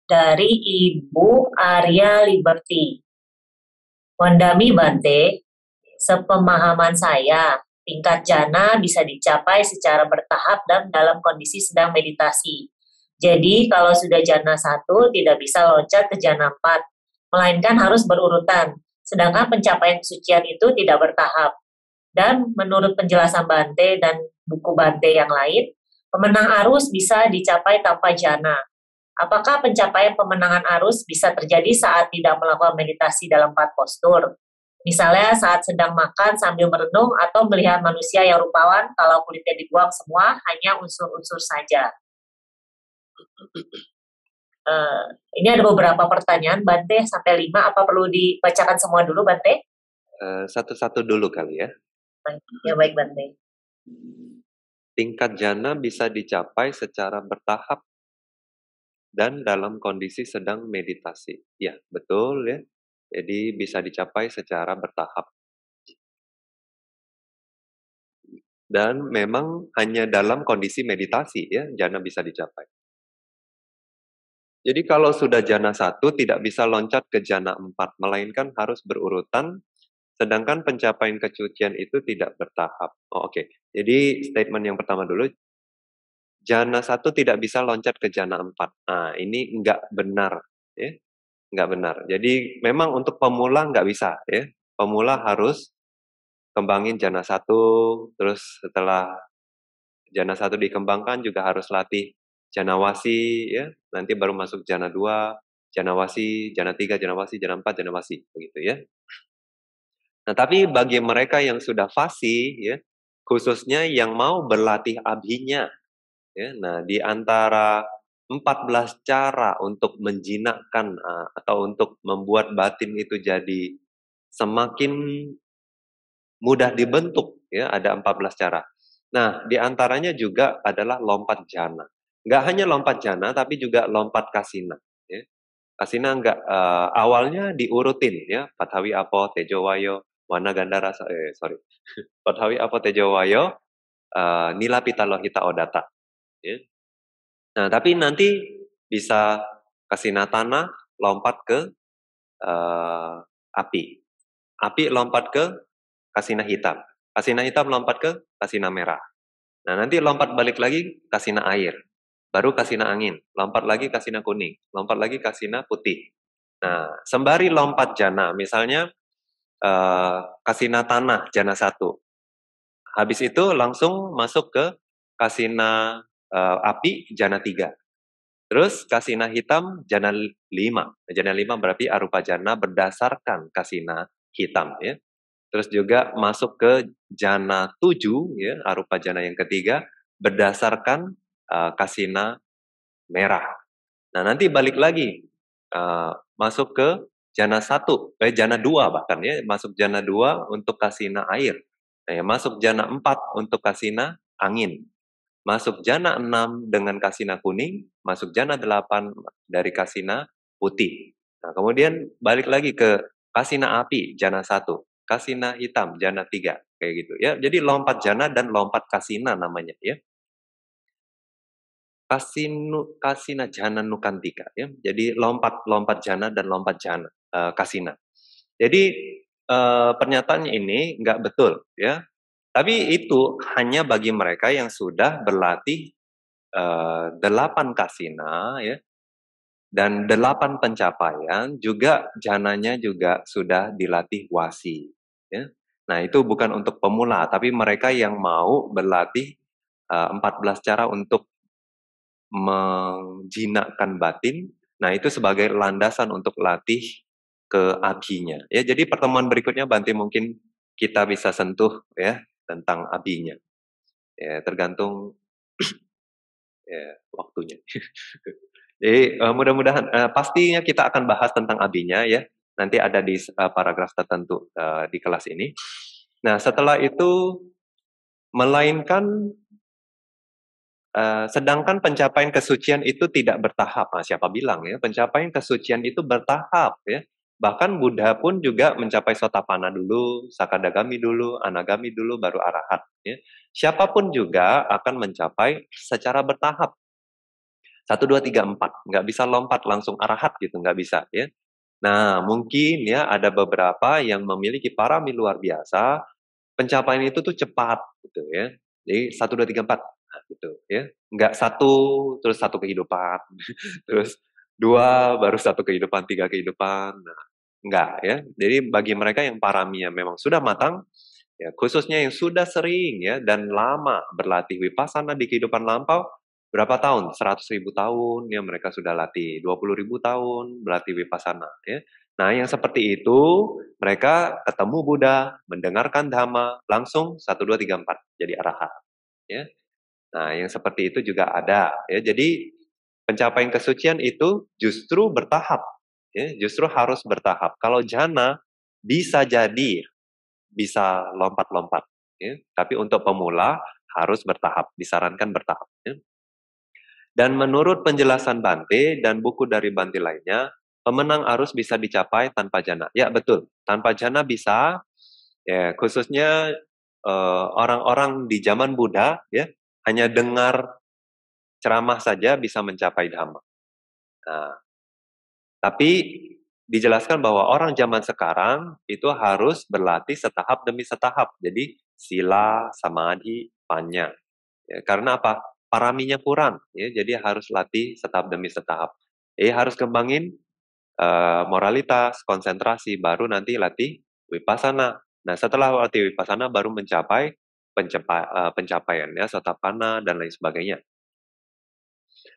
dari Ibu Arya Liberty. Wandami Bante, sepemahaman saya, tingkat jana bisa dicapai secara bertahap dan dalam kondisi sedang meditasi. Jadi kalau sudah jana satu tidak bisa loncat ke jana empat, melainkan harus berurutan. Sedangkan pencapaian kesucian itu tidak bertahap. Dan menurut penjelasan Bante dan buku Bante yang lain, pemenang arus bisa dicapai tanpa jana. Apakah pencapaian pemenangan arus bisa terjadi saat tidak melakukan meditasi dalam empat postur? Misalnya saat sedang makan sambil merenung atau melihat manusia yang rupawan kalau kulitnya dibuang semua hanya unsur-unsur saja. Uh, ini ada beberapa pertanyaan, Bante sampai lima. Apa perlu dibacakan semua dulu, Bante? Eh, satu-satu uh, satu -satu dulu kali ya. Hmm. Ya baik Bante. Tingkat jana bisa dicapai secara bertahap dan dalam kondisi sedang meditasi. Ya, betul ya. Jadi bisa dicapai secara bertahap. Dan memang hanya dalam kondisi meditasi ya, jana bisa dicapai. Jadi kalau sudah jana satu tidak bisa loncat ke jana empat, melainkan harus berurutan Sedangkan pencapaian kesucian itu tidak bertahap. Oh, Oke, okay. jadi statement yang pertama dulu, jana satu tidak bisa loncat ke jana empat. Nah, ini nggak benar, ya, nggak benar. Jadi memang untuk pemula nggak bisa, ya. Pemula harus kembangin jana satu, terus setelah jana satu dikembangkan juga harus latih jana wasi, ya. Nanti baru masuk jana dua, jana wasi, jana tiga, jana wasi, jana empat, jana wasi, begitu ya. Nah, tapi bagi mereka yang sudah fasih, ya, khususnya yang mau berlatih abhinya, ya, nah di antara 14 cara untuk menjinakkan ah, atau untuk membuat batin itu jadi semakin mudah dibentuk, ya, ada 14 cara. Nah, di antaranya juga adalah lompat jana. Nggak hanya lompat jana, tapi juga lompat kasina. Ya. Kasina nggak uh, awalnya diurutin ya, Patawi Apo, Tejo Wayo, warna ganda rasa eh sorry padhawi apa tejo wayo uh, nila pitaloh hita odata ya. nah tapi nanti bisa kasih natana lompat ke uh, api api lompat ke kasina hitam kasina hitam lompat ke kasina merah nah nanti lompat balik lagi kasina air baru kasina angin lompat lagi kasina kuning lompat lagi kasina putih nah sembari lompat jana misalnya Eh, kasina tanah jana satu. Habis itu langsung masuk ke kasina uh, api jana tiga. Terus kasina hitam jana lima. Jana lima berarti arupa jana berdasarkan kasina hitam ya. Terus juga masuk ke jana tujuh ya, arupa jana yang ketiga berdasarkan uh, kasina merah. Nah nanti balik lagi uh, masuk ke jana satu, eh, jana dua bahkan ya, masuk jana dua untuk kasina air, eh, masuk jana empat untuk kasina angin, masuk jana enam dengan kasina kuning, masuk jana delapan dari kasina putih. Nah, kemudian balik lagi ke kasina api, jana satu, kasina hitam, jana tiga, kayak gitu ya. Jadi lompat jana dan lompat kasina namanya ya. Kasinu, kasina jana nukantika ya. Jadi lompat lompat jana dan lompat jana uh, Kasina. Jadi uh, pernyataannya ini nggak betul ya. Tapi itu hanya bagi mereka yang sudah berlatih eh, delapan kasina ya dan delapan pencapaian juga jananya juga sudah dilatih wasi ya. Nah, itu bukan untuk pemula, tapi mereka yang mau berlatih uh, belas cara untuk menjinakkan batin. Nah, itu sebagai landasan untuk latih ke abinya. Ya, jadi pertemuan berikutnya Banti mungkin kita bisa sentuh ya tentang abinya. Ya, tergantung ya, waktunya. Jadi eh, mudah-mudahan uh, pastinya kita akan bahas tentang abinya ya. Nanti ada di uh, paragraf tertentu uh, di kelas ini. Nah, setelah itu melainkan uh, sedangkan pencapaian kesucian itu tidak bertahap. Nah, siapa bilang ya? Pencapaian kesucian itu bertahap ya. Bahkan Buddha pun juga mencapai sotapana dulu, sakadagami dulu, anagami dulu, baru arahat. Ya. Siapapun juga akan mencapai secara bertahap. Satu, dua, tiga, empat. Nggak bisa lompat langsung arahat gitu, nggak bisa. Ya. Nah, mungkin ya ada beberapa yang memiliki parami luar biasa, pencapaian itu tuh cepat gitu ya. Jadi satu dua tiga empat nah, gitu ya, nggak satu terus satu kehidupan, terus dua baru satu kehidupan tiga kehidupan nah, enggak ya jadi bagi mereka yang paramia memang sudah matang ya khususnya yang sudah sering ya dan lama berlatih wipasana di kehidupan lampau berapa tahun 100 ribu tahun ya mereka sudah latih 20 ribu tahun berlatih wipasana ya nah yang seperti itu mereka ketemu Buddha mendengarkan dhamma langsung satu dua tiga empat jadi arahat ya nah yang seperti itu juga ada ya jadi pencapaian kesucian itu justru bertahap. Ya, justru harus bertahap. Kalau jana bisa jadi bisa lompat-lompat. Ya. Tapi untuk pemula harus bertahap, disarankan bertahap. Ya. Dan menurut penjelasan Bante dan buku dari Bante lainnya, pemenang arus bisa dicapai tanpa jana. Ya betul, tanpa jana bisa. Ya, khususnya eh, orang-orang uh, di zaman Buddha, ya hanya dengar ceramah saja bisa mencapai dhamma. Nah, tapi dijelaskan bahwa orang zaman sekarang itu harus berlatih setahap demi setahap. Jadi sila, samadhi, panya. Ya, karena apa? Paraminya kurang. Ya, jadi harus latih setahap demi setahap. Eh harus kembangin uh, moralitas, konsentrasi, baru nanti latih wipasana. Nah, setelah latih wipasana baru mencapai uh, pencapaian ya, setapana dan lain sebagainya.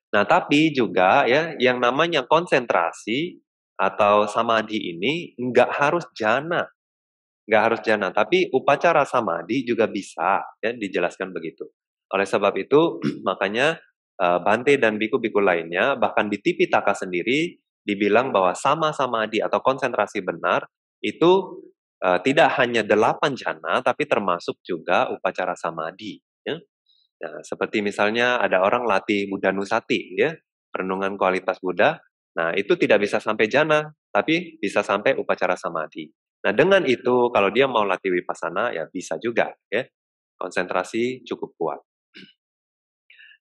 Nah, tapi juga ya yang namanya konsentrasi atau samadhi ini nggak harus jana, nggak harus jana. Tapi upacara samadhi juga bisa ya dijelaskan begitu. Oleh sebab itu makanya eh, Bante dan biku-biku lainnya bahkan di Tipitaka sendiri dibilang bahwa sama samadhi atau konsentrasi benar itu uh, tidak hanya delapan jana tapi termasuk juga upacara samadhi. Ya. Nah, seperti misalnya ada orang latih Buddha Nusati, ya, renungan kualitas Buddha. Nah, itu tidak bisa sampai jana, tapi bisa sampai upacara samadhi. Nah, dengan itu kalau dia mau latih wipasana ya bisa juga, ya. Konsentrasi cukup kuat.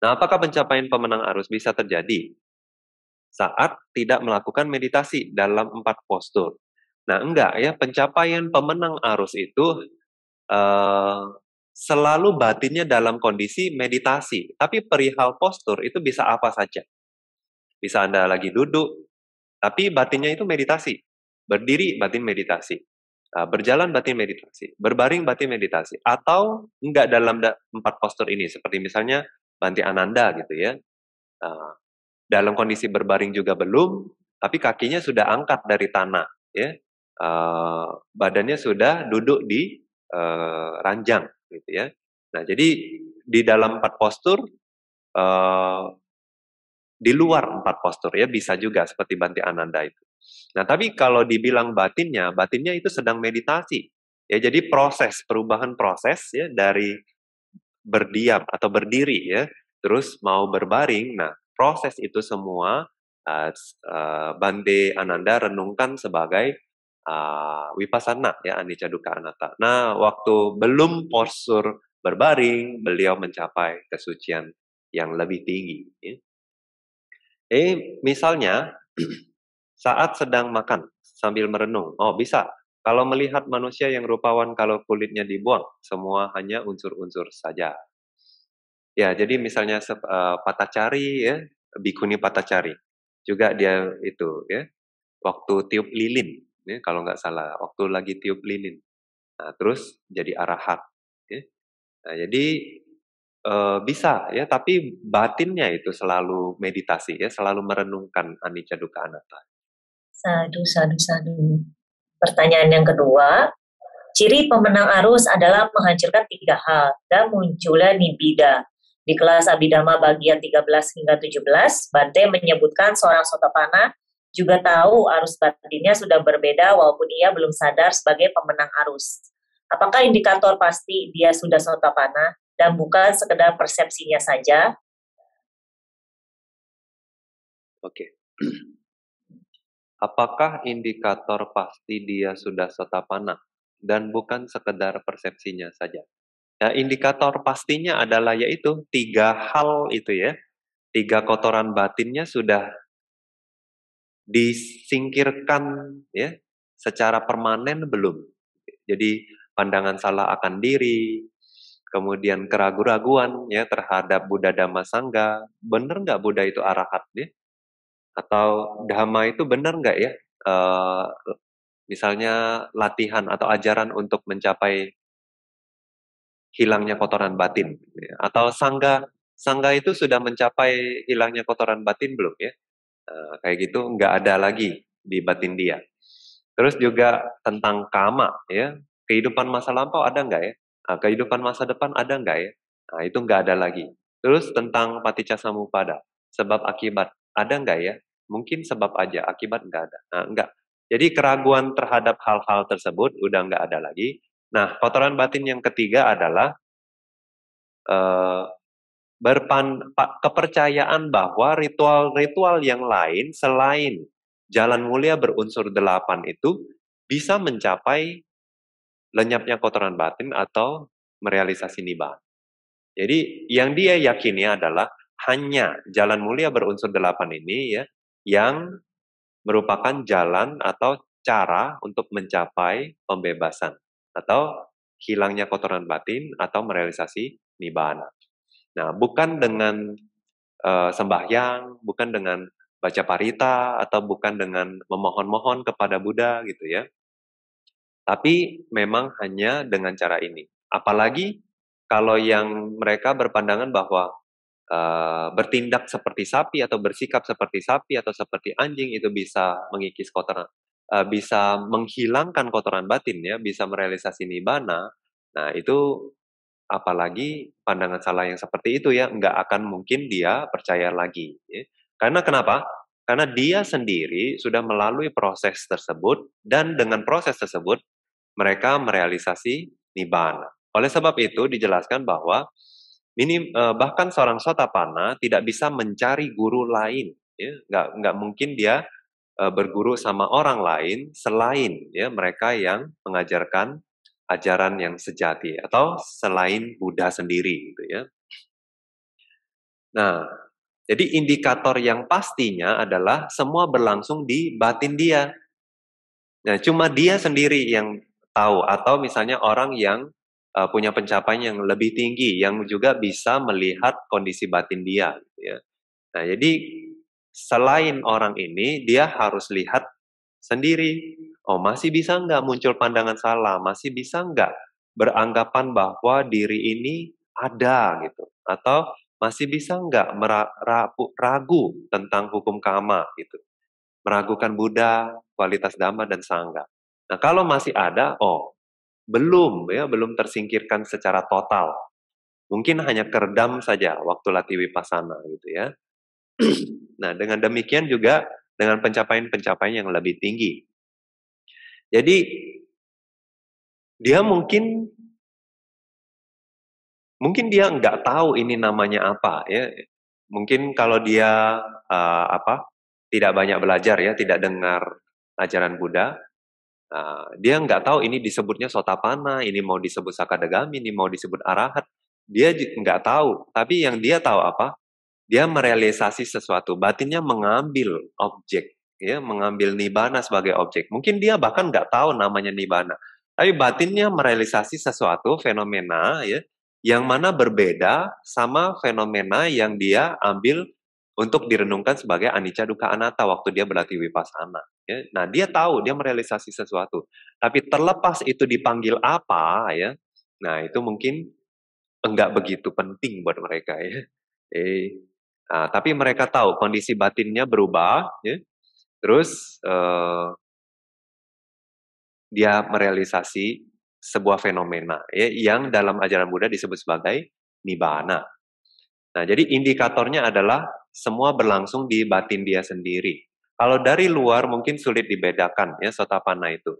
Nah, apakah pencapaian pemenang arus bisa terjadi saat tidak melakukan meditasi dalam empat postur? Nah, enggak ya, pencapaian pemenang arus itu uh, selalu batinnya dalam kondisi meditasi. Tapi perihal postur itu bisa apa saja. Bisa Anda lagi duduk, tapi batinnya itu meditasi. Berdiri, batin meditasi. Ah, berjalan, batin meditasi. Berbaring, batin meditasi. Atau enggak dalam empat postur ini. Seperti misalnya Banti Ananda gitu ya. Ah, dalam kondisi berbaring juga belum, tapi kakinya sudah angkat dari tanah. ya ah, badannya sudah duduk di eh, ranjang gitu ya. Nah, jadi di dalam empat postur uh, di luar empat postur ya bisa juga seperti Banti Ananda itu. Nah, tapi kalau dibilang batinnya, batinnya itu sedang meditasi. Ya, jadi proses perubahan proses ya dari berdiam atau berdiri ya, terus mau berbaring. Nah, proses itu semua uh, eh, uh, eh, Bante Ananda renungkan sebagai uh, ah, wipasana ya anicca dukkha anatta. Nah, waktu belum postur berbaring, beliau mencapai kesucian yang lebih tinggi. Ya. Eh, misalnya saat sedang makan sambil merenung, oh bisa. Kalau melihat manusia yang rupawan kalau kulitnya dibuang, semua hanya unsur-unsur saja. Ya, jadi misalnya uh, eh, patacari ya, bikuni patacari. Juga dia itu ya, waktu tiup lilin ya, kalau nggak salah waktu lagi tiup lilin. Nah, terus jadi arahat. Ya. Nah, jadi e, bisa ya, tapi batinnya itu selalu meditasi ya, selalu merenungkan anicca dukkha anatta. Sadu, sadu, sadu. Pertanyaan yang kedua, ciri pemenang arus adalah menghancurkan tiga hal dan munculnya nibida. Di kelas Abidama bagian 13 hingga 17, Bante menyebutkan seorang sotapana juga tahu arus batinnya sudah berbeda walaupun ia belum sadar sebagai pemenang arus. Apakah indikator pasti dia sudah sotapana dan bukan sekedar persepsinya saja? Oke. Apakah indikator pasti dia sudah sotapana dan bukan sekedar persepsinya saja? Ya, indikator pastinya adalah yaitu tiga hal itu ya. Tiga kotoran batinnya sudah disingkirkan ya secara permanen belum. Jadi pandangan salah akan diri, kemudian keraguan keraguan ya terhadap Buddha Dhamma Sangga, benar nggak Buddha itu arahat ya? Atau Dhamma itu benar nggak ya? E, misalnya latihan atau ajaran untuk mencapai hilangnya kotoran batin, ya. atau Sangga Sangga itu sudah mencapai hilangnya kotoran batin belum ya? Eh, kayak gitu nggak ada lagi di batin dia. Terus juga tentang kama ya, kehidupan masa lampau ada nggak ya? Nah, kehidupan masa depan ada nggak ya? Nah, itu nggak ada lagi. Terus tentang paticca pada sebab akibat ada nggak ya? Mungkin sebab aja, akibat nggak ada. Nah, nggak. Jadi keraguan terhadap hal-hal tersebut udah nggak ada lagi. Nah, kotoran batin yang ketiga adalah uh, berpan, kepercayaan bahwa ritual-ritual yang lain selain jalan mulia berunsur delapan itu bisa mencapai lenyapnya kotoran batin atau merealisasi nibbana. Jadi yang dia yakini adalah hanya jalan mulia berunsur delapan ini ya yang merupakan jalan atau cara untuk mencapai pembebasan atau hilangnya kotoran batin atau merealisasi nibbana. Nah, bukan dengan uh, sembahyang, bukan dengan baca parita, atau bukan dengan memohon-mohon kepada Buddha gitu ya. Tapi memang hanya dengan cara ini. Apalagi kalau yang mereka berpandangan bahwa uh, bertindak seperti sapi atau bersikap seperti sapi atau seperti anjing itu bisa mengikis kotoran, eh, bisa menghilangkan kotoran batin ya, bisa merealisasi nibana, Nah itu apalagi pandangan salah yang seperti itu ya nggak akan mungkin dia percaya lagi ya. karena kenapa karena dia sendiri sudah melalui proses tersebut dan dengan proses tersebut mereka merealisasi nibbana oleh sebab itu dijelaskan bahwa ini e, bahkan seorang sotapana tidak bisa mencari guru lain ya nggak nggak mungkin dia e, berguru sama orang lain selain ya mereka yang mengajarkan ajaran yang sejati atau selain Buddha sendiri gitu ya. Nah, jadi indikator yang pastinya adalah semua berlangsung di batin dia. Nah, cuma dia sendiri yang tahu atau misalnya orang yang uh, punya pencapaian yang lebih tinggi yang juga bisa melihat kondisi batin dia gitu ya. Nah, jadi selain orang ini dia harus lihat sendiri Oh, masih bisa nggak muncul pandangan salah? Masih bisa nggak beranggapan bahwa diri ini ada gitu? Atau masih bisa nggak ragu tentang hukum kama gitu? Meragukan Buddha, kualitas Dhamma, dan Sangga. Nah, kalau masih ada, oh, belum ya, belum tersingkirkan secara total. Mungkin hanya keredam saja waktu latih wipasana gitu ya. nah, dengan demikian juga dengan pencapaian-pencapaian yang lebih tinggi jadi dia mungkin mungkin dia nggak tahu ini namanya apa ya. Mungkin kalau dia uh, apa tidak banyak belajar ya, tidak dengar ajaran Buddha, uh, dia nggak tahu ini disebutnya sotapana, ini mau disebut sakadagami, ini mau disebut arahat. Dia nggak tahu, tapi yang dia tahu apa? Dia merealisasi sesuatu, batinnya mengambil objek ya mengambil nibana sebagai objek. Mungkin dia bahkan nggak tahu namanya nibana. Tapi batinnya merealisasi sesuatu fenomena ya yang mana berbeda sama fenomena yang dia ambil untuk direnungkan sebagai anicca duka anatta waktu dia berlatih wipasana. Ya. Nah dia tahu dia merealisasi sesuatu, tapi terlepas itu dipanggil apa ya, nah itu mungkin enggak begitu penting buat mereka ya. Eh, nah, tapi mereka tahu kondisi batinnya berubah, ya. Terus uh, dia merealisasi sebuah fenomena ya, yang dalam ajaran Buddha disebut sebagai nibbana. Nah, jadi indikatornya adalah semua berlangsung di batin dia sendiri. Kalau dari luar mungkin sulit dibedakan ya sotapana itu.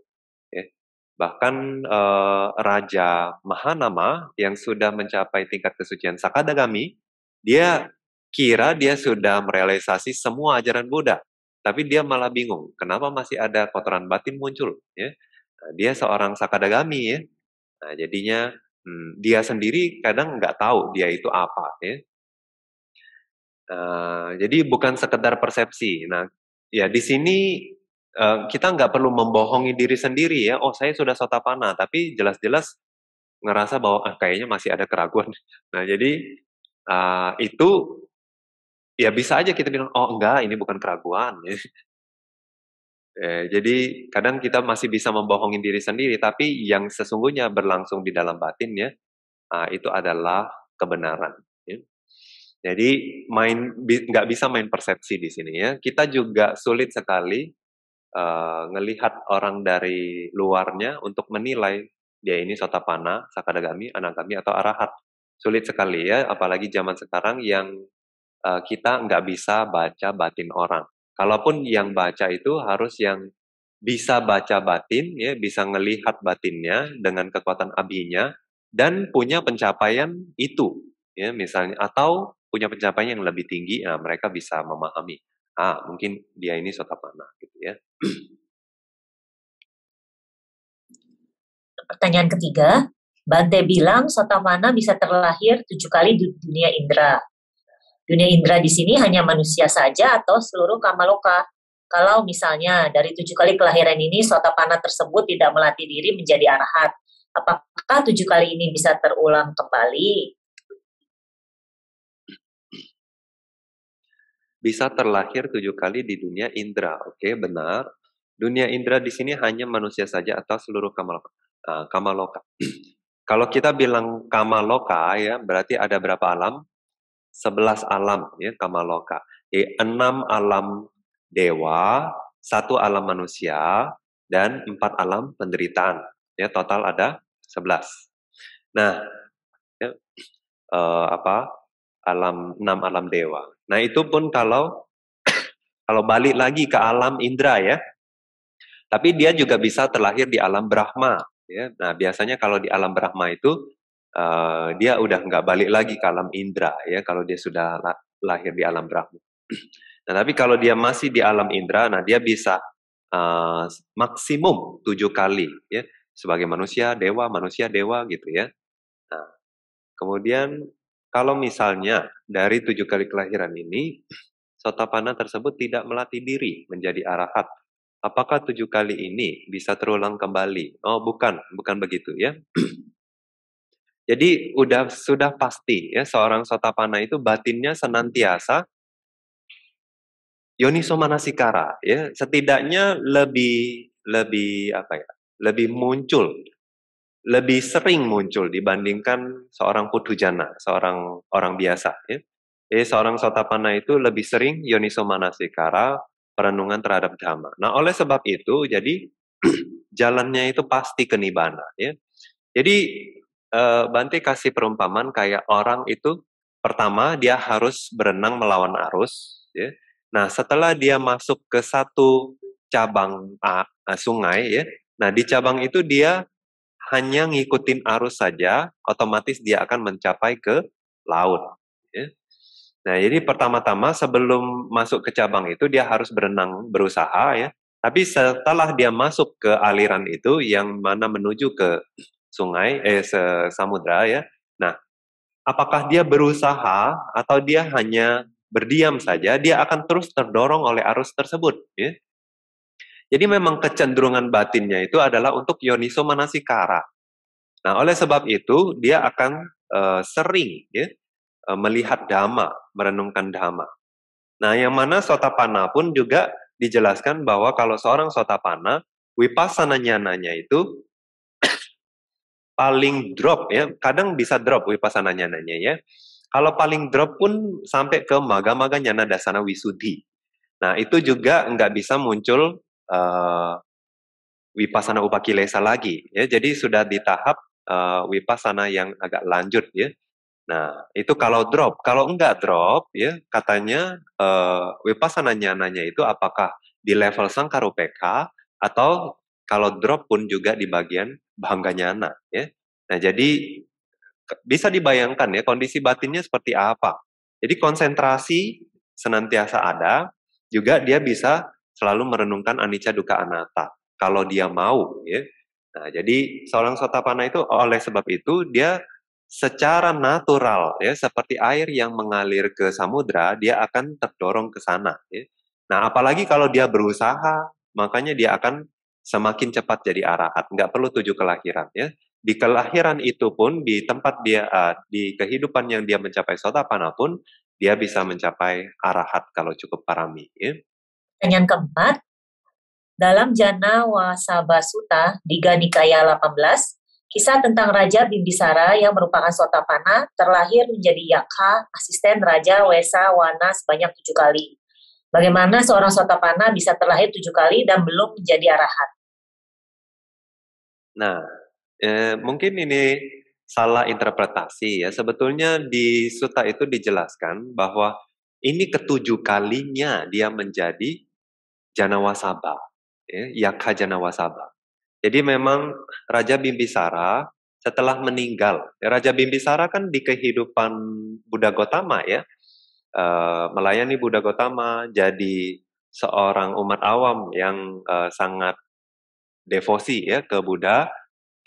Ya. Bahkan eh, Raja Mahanama yang sudah mencapai tingkat kesucian Sakadagami, dia kira dia sudah merealisasi semua ajaran Buddha tapi dia malah bingung kenapa masih ada kotoran batin muncul ya nah, dia seorang sakadagami ya nah, jadinya hmm, dia sendiri kadang nggak tahu dia itu apa ya uh, jadi bukan sekedar persepsi nah ya di sini uh, kita nggak perlu membohongi diri sendiri ya oh saya sudah sotapana tapi jelas-jelas ngerasa bahwa ah, kayaknya masih ada keraguan nah jadi uh, itu ya bisa aja kita bilang oh enggak ini bukan keraguan eh, jadi kadang kita masih bisa membohongin diri sendiri tapi yang sesungguhnya berlangsung di dalam batinnya uh, ah, itu adalah kebenaran ya. jadi main nggak bisa main persepsi di sini ya kita juga sulit sekali uh, ngelihat orang dari luarnya untuk menilai dia ini sotapana, sakadagami, kami atau arahat sulit sekali ya apalagi zaman sekarang yang Eh, kita nggak bisa baca batin orang. Kalaupun yang baca itu harus yang bisa baca batin, ya bisa ngelihat batinnya dengan kekuatan abinya dan punya pencapaian itu, ya misalnya atau punya pencapaian yang lebih tinggi, nah mereka bisa memahami. Ah, mungkin dia ini sota mana, gitu ya. Pertanyaan ketiga, Bante bilang sota mana bisa terlahir tujuh kali di dunia indera. Dunia indera di sini hanya manusia saja atau seluruh kamaloka. Kalau misalnya dari tujuh kali kelahiran ini pana tersebut tidak melatih diri menjadi arahat, apakah tujuh kali ini bisa terulang kembali? Bisa terlahir tujuh kali di dunia indera, oke benar. Dunia indera di sini hanya manusia saja atau seluruh kamaloka. Uh, eh, kamaloka. Kalau kita bilang kamaloka ya berarti ada berapa alam? sebelas alam ya kamaloka. Jadi enam alam dewa, satu alam manusia dan empat alam penderitaan. Ya total ada sebelas Nah, ya, eh, apa? alam enam alam dewa. Nah, itu pun kalau kalau balik lagi ke alam indra ya. Tapi dia juga bisa terlahir di alam Brahma ya. Nah, biasanya kalau di alam Brahma itu Eh, dia udah nggak balik lagi ke alam indra ya kalau dia sudah lahir di alam brahma. Nah, tapi kalau dia masih di alam indra, nah dia bisa uh, maksimum tujuh kali ya sebagai manusia dewa manusia dewa gitu ya. Nah, kemudian kalau misalnya dari tujuh kali kelahiran ini sotapana tersebut tidak melatih diri menjadi arahat, apakah tujuh kali ini bisa terulang kembali? Oh bukan, bukan begitu ya. Jadi udah sudah pasti ya seorang sotapana itu batinnya senantiasa yoniso manasikara ya setidaknya lebih lebih apa ya lebih muncul lebih sering muncul dibandingkan seorang putujana seorang orang biasa ya. Jadi seorang sotapana itu lebih sering yoniso manasikara perenungan terhadap dhamma. Nah oleh sebab itu jadi jalannya itu pasti ke nibbana ya. Jadi uh, eh, Banti kasih perumpamaan kayak orang itu pertama dia harus berenang melawan arus. Ya. Nah setelah dia masuk ke satu cabang uh, sungai ya, nah di cabang itu dia hanya ngikutin arus saja, otomatis dia akan mencapai ke laut. Ya. Nah, jadi pertama-tama sebelum masuk ke cabang itu dia harus berenang berusaha ya. Tapi setelah dia masuk ke aliran itu yang mana menuju ke sungai, eh samudra ya. Nah, apakah dia berusaha atau dia hanya berdiam saja, dia akan terus terdorong oleh arus tersebut. Ya. Jadi memang kecenderungan batinnya itu adalah untuk yoniso manasikara. Nah, oleh sebab itu dia akan uh, sering ya, uh, melihat dhamma, merenungkan dhamma. Nah, yang mana sotapana pun juga dijelaskan bahwa kalau seorang sotapana, wipasananya nyananya itu paling drop ya, kadang bisa drop wipasana nyananya ya. Kalau paling drop pun sampai ke maga-maga nyana dasana wisudi. Nah itu juga nggak bisa muncul uh, eh, wipasana upakilesa lagi ya. Jadi sudah di tahap uh, eh, wipasana yang agak lanjut ya. Nah itu kalau drop, kalau nggak drop ya katanya uh, eh, wipasana nyananya itu apakah di level sangkarupeka atau kalau drop pun juga di bagian bangganya anak ya. Nah, jadi bisa dibayangkan ya kondisi batinnya seperti apa. Jadi konsentrasi senantiasa ada, juga dia bisa selalu merenungkan anicca duka anatta kalau dia mau ya. Nah, jadi seorang sotapana itu oleh sebab itu dia secara natural ya seperti air yang mengalir ke samudra dia akan terdorong ke sana ya. Nah, apalagi kalau dia berusaha, makanya dia akan semakin cepat jadi arahat. Nggak perlu tujuh kelahiran ya. Di kelahiran itu pun, di tempat dia, uh, di kehidupan yang dia mencapai sotapana pun, dia bisa mencapai arahat kalau cukup parami. Ya. Dan yang keempat, dalam Jana Wasabasuta di Ganikaya 18, kisah tentang Raja Bimbisara yang merupakan sotapana terlahir menjadi yakha asisten Raja Wesa Wana sebanyak tujuh kali. Bagaimana seorang sotapana bisa terlahir tujuh kali dan belum menjadi arahat? Nah, eh, mungkin ini salah interpretasi ya. Sebetulnya di suta itu dijelaskan bahwa ini ketujuh kalinya dia menjadi Janawasaba, ya, Yakha Janawasaba. Jadi memang Raja Bimbisara setelah meninggal, ya, Raja Bimbisara kan di kehidupan Buddha Gotama ya, e, melayani Buddha Gotama jadi seorang umat awam yang e, sangat devosi ya ke Buddha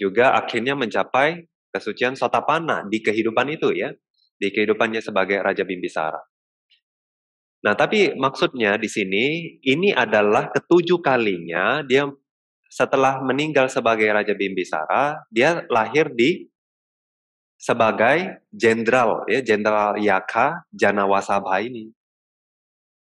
juga akhirnya mencapai kesucian sotapana di kehidupan itu ya di kehidupannya sebagai Raja Bimbisara. Nah, tapi maksudnya di sini ini adalah ketujuh kalinya dia setelah meninggal sebagai Raja Bimbisara, dia lahir di sebagai jenderal ya, jenderal Yaka Janawasabha ini.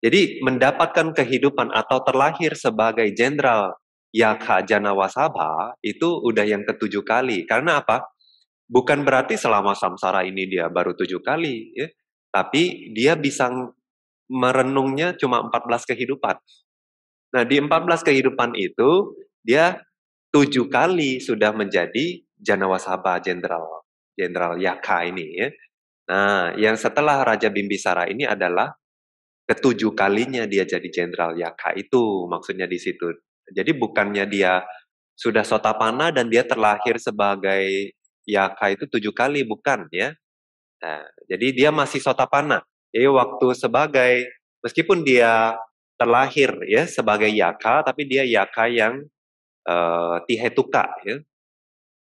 Jadi mendapatkan kehidupan atau terlahir sebagai jenderal Yaka Janawasaba itu udah yang ketujuh kali. Karena apa? Bukan berarti selama samsara ini dia baru tujuh kali, ya. tapi dia bisa merenungnya cuma 14 kehidupan. Nah, di 14 kehidupan itu, dia tujuh kali sudah menjadi Janawasaba Jenderal Jenderal Yaka ini ya. Nah, yang setelah Raja Bimbisara ini adalah ketujuh kalinya dia jadi Jenderal Yaka itu maksudnya di situ. Jadi bukannya dia sudah sotapana dan dia terlahir sebagai yaka itu tujuh kali, bukan ya. Nah, jadi dia masih sotapana. Jadi waktu sebagai, meskipun dia terlahir ya sebagai yaka, tapi dia yaka yang uh, tihetuka ya.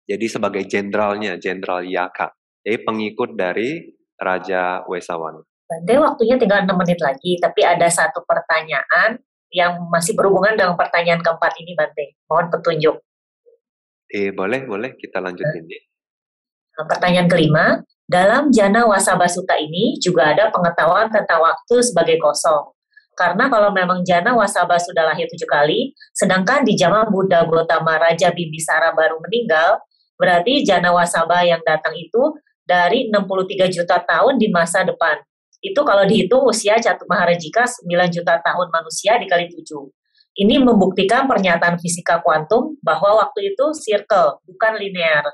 Jadi sebagai jenderalnya, jenderal yaka. Jadi pengikut dari Raja Wesawan. Bande waktunya tinggal 6 menit lagi, tapi ada satu pertanyaan yang masih berhubungan dengan pertanyaan keempat ini Bante. Mohon petunjuk. Eh, boleh, boleh kita lanjutin ya. Nah, pertanyaan kelima, dalam jana wasaba suta ini juga ada pengetahuan tentang waktu sebagai kosong. Karena kalau memang jana wasaba sudah lahir tujuh kali, sedangkan di zaman Buddha Gautama Raja Bimbisara baru meninggal, berarti jana wasaba yang datang itu dari 63 juta tahun di masa depan itu kalau dihitung usia Catu Maharajika 9 juta tahun manusia dikali 7. Ini membuktikan pernyataan fisika kuantum bahwa waktu itu circle, bukan linear.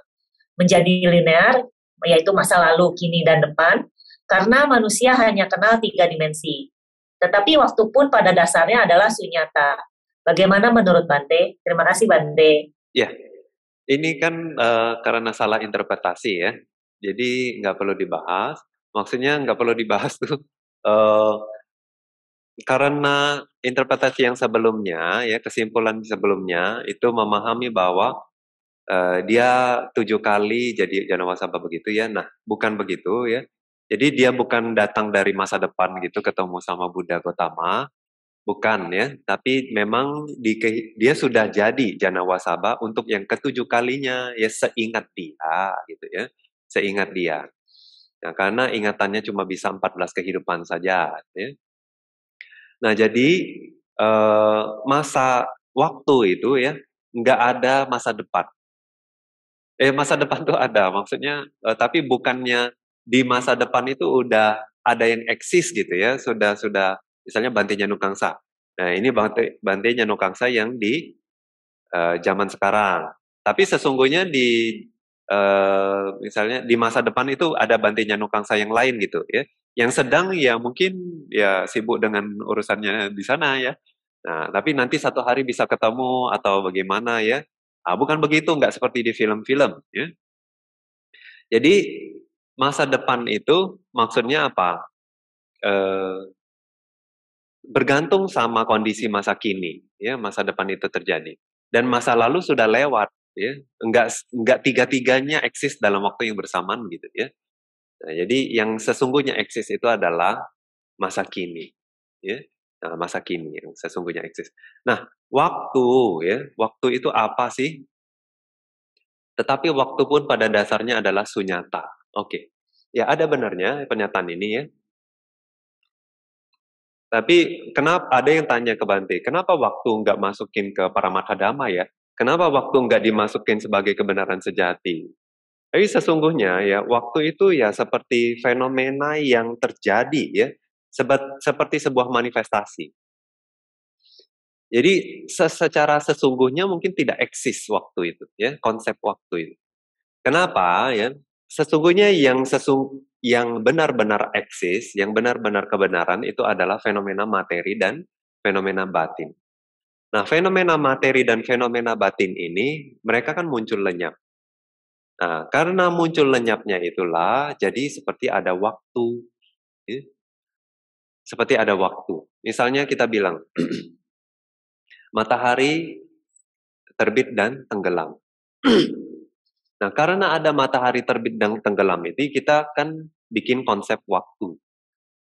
Menjadi linear, yaitu masa lalu, kini, dan depan, karena manusia hanya kenal tiga dimensi. Tetapi waktu pun pada dasarnya adalah sunyata. Bagaimana menurut Bante? Terima kasih Bante. Ya, ini kan uh, karena salah interpretasi ya. Jadi nggak perlu dibahas maksudnya nggak perlu dibahas tuh uh, karena interpretasi yang sebelumnya ya kesimpulan sebelumnya itu memahami bahwa uh, dia tujuh kali jadi jenama sampah begitu ya nah bukan begitu ya jadi dia bukan datang dari masa depan gitu ketemu sama Buddha Gotama bukan ya tapi memang di, dia sudah jadi Janawasaba untuk yang ketujuh kalinya ya seingat dia gitu ya seingat dia Nah, karena ingatannya cuma bisa 14 kehidupan saja. Ya. Nah, jadi eh, masa waktu itu ya nggak ada masa depan. Eh, masa depan tuh ada, maksudnya, eh, tapi bukannya di masa depan itu udah ada yang eksis gitu ya, sudah sudah misalnya Bante Nyanukangsa. Nah, ini Bante Bante Nyanukangsa yang di uh, zaman sekarang. Tapi sesungguhnya di Eh, misalnya di masa depan itu ada bantinya nukangsa yang lain gitu ya yang iya. sedang ya mungkin ya sibuk dengan urusannya di sana ya nah tapi nanti satu hari bisa ketemu atau bagaimana ya nah, bukan begitu nggak seperti di film-film ya jadi masa depan itu maksudnya apa e, bergantung sama kondisi masa kini ya masa depan itu terjadi dan masa lalu sudah lewat ya enggak enggak tiga-tiganya eksis dalam waktu yang bersamaan gitu ya nah, jadi yang sesungguhnya eksis itu adalah masa kini ya nah, masa kini yang sesungguhnya eksis nah waktu ya waktu itu apa sih tetapi waktu pun pada dasarnya adalah sunyata oke ya ada benarnya pernyataan ini ya tapi kenapa ada yang tanya ke Bante, kenapa waktu nggak masukin ke Paramatha Dhamma ya? Kenapa waktu nggak dimasukin sebagai kebenaran sejati? Tapi sesungguhnya ya waktu itu ya seperti fenomena yang terjadi ya seperti sebuah manifestasi. Jadi secara sesungguhnya mungkin tidak eksis waktu itu ya konsep waktu itu. Kenapa ya? Sesungguhnya yang sesung yang benar-benar eksis, yang benar-benar kebenaran itu adalah fenomena materi dan fenomena batin. Nah, fenomena materi dan fenomena batin ini mereka kan muncul lenyap. Nah, karena muncul lenyapnya itulah jadi seperti ada waktu. Ya. Seperti ada waktu. Misalnya kita bilang matahari terbit dan tenggelam. nah, karena ada matahari terbit dan tenggelam itu kita kan bikin konsep waktu.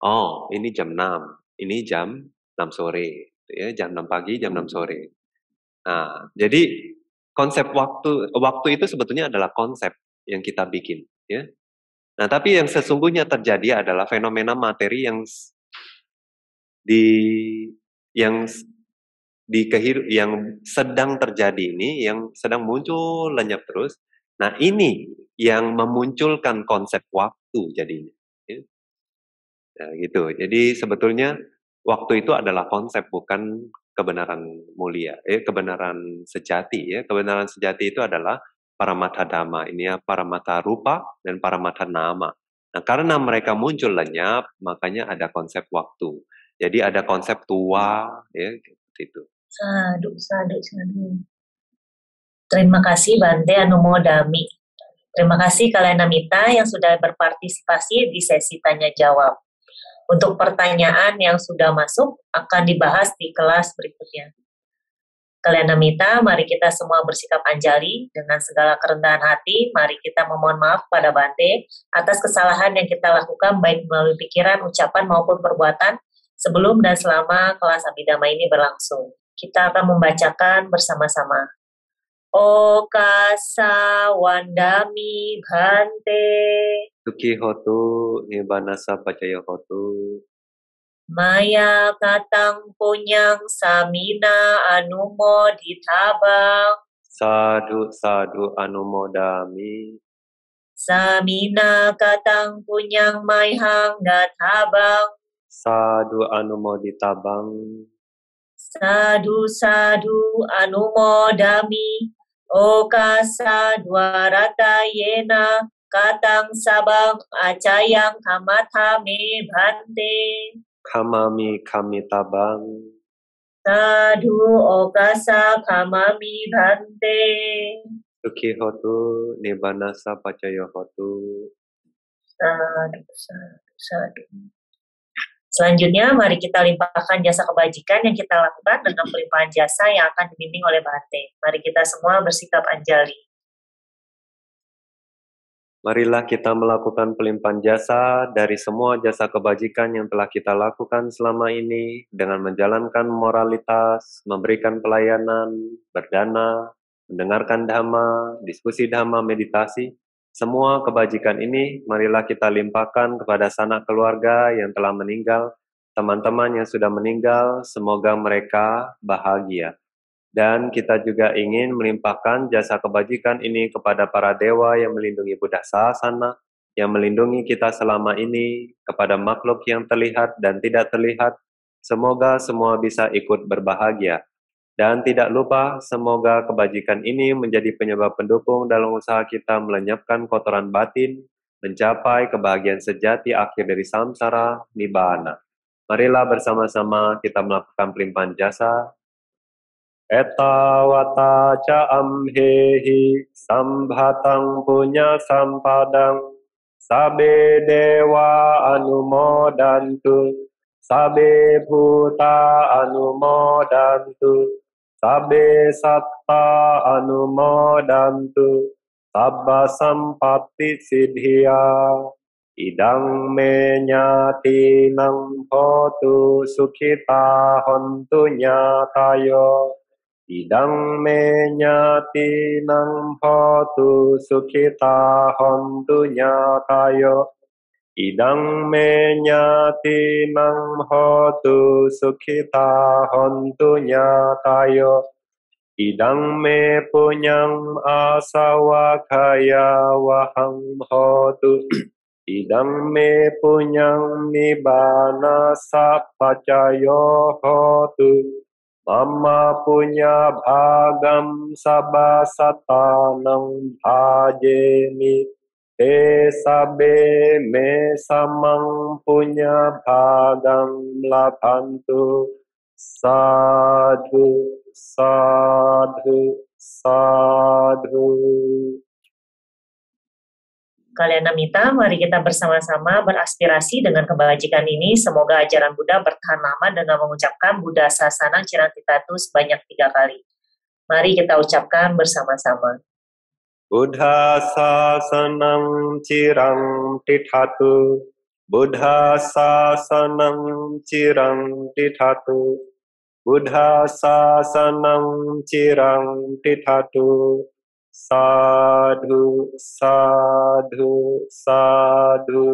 Oh, ini jam 6, ini jam 6 sore Gitu ya, jam 6 pagi, jam 6 sore. Nah, jadi konsep waktu waktu itu sebetulnya adalah konsep yang kita bikin, ya. Nah, tapi yang sesungguhnya terjadi adalah fenomena materi yang di yang di kehir yang sedang terjadi ini, yang sedang muncul lenyap terus. Nah, ini yang memunculkan konsep waktu jadinya. Ya. Nah, gitu. Jadi sebetulnya waktu itu adalah konsep bukan kebenaran mulia eh kebenaran sejati ya kebenaran sejati itu adalah para mata dama ini ya para mata rupa dan para mata nama nah karena mereka muncul lenyap makanya ada konsep waktu jadi ada konsep tua ya itu sadu sadu sadu terima kasih Bante Anumodami terima kasih kalian amita yang sudah berpartisipasi di sesi tanya jawab untuk pertanyaan yang sudah masuk akan dibahas di kelas berikutnya. Kalian Kalenamita, mari kita semua bersikap anjali dengan segala kerendahan hati. Mari kita memohon maaf pada Bante atas kesalahan yang kita lakukan baik melalui pikiran, ucapan maupun perbuatan sebelum dan selama kelas abidama ini berlangsung. Kita akan membacakan bersama-sama. Okasa wandami bhante. Tuki hotu nibanasa pacaya hotu. Maya katang punyang samina anumo ditabang. Sadu sadu anumodami. Samina katang punyang maihang gatabang. Sadu anumo ditabang. Sadu sadu dami. Okasa dwarata yena katang sabang acayang kamatami bhante. Kamami kamitabang. Sadhu okasa kamami bhante. Sukhi hotu sa pacaya hotu. Sadhu, sadhu, sadhu. Selanjutnya, mari kita limpahkan jasa kebajikan yang kita lakukan dengan pelimpahan jasa yang akan dibimbing oleh Bante. Mari kita semua bersikap anjali. Marilah kita melakukan pelimpahan jasa dari semua jasa kebajikan yang telah kita lakukan selama ini dengan menjalankan moralitas, memberikan pelayanan, berdana, mendengarkan dhamma, diskusi dhamma, meditasi, semua kebajikan ini marilah kita limpahkan kepada sanak keluarga yang telah meninggal, teman-teman yang sudah meninggal, semoga mereka bahagia. Dan kita juga ingin melimpahkan jasa kebajikan ini kepada para dewa yang melindungi Buddha Sasana, yang melindungi kita selama ini, kepada makhluk yang terlihat dan tidak terlihat. Semoga semua bisa ikut berbahagia dan tidak lupa, semoga kebajikan ini menjadi penyebab pendukung dalam usaha kita melenyapkan kotoran batin, mencapai kebahagiaan sejati akhir dari samsara, nibbana. Marilah bersama-sama kita melakukan pelimpahan jasa. wata ca amhehi sambhatang punya sampadang sabe dewa anumodantu sabe bhuta anumodantu Tabe satta anumodantu sabba sampatti siddhiya idang menyati nang hotu sukita hontu nyatayo idang menyati nang hotu sukita hontu nyatayo Idang me nyati mang hotu sukhita hontu nyatayo. Idang me punyang asawa kaya wahang hotu. Idang me punyang nibbana sapacayo hotu. Mama punya bhagam sabasatanam bhajemi. Esabe me samang punya bhagam lapantu sadhu sadhu sadhu. Kalian Namita, mari kita bersama-sama beraspirasi dengan kebajikan ini. Semoga ajaran Buddha bertahan lama dengan mengucapkan Buddha Sasana Ciratitatu sebanyak tiga kali. Mari kita ucapkan bersama-sama. බුද්ධාසාසනං චිරං තිඨතු බුද්ධාසාසනං චිරං තිඨතු බුද්ධාසාසනං චිරං තිඨතු සාදු සාදු සාදු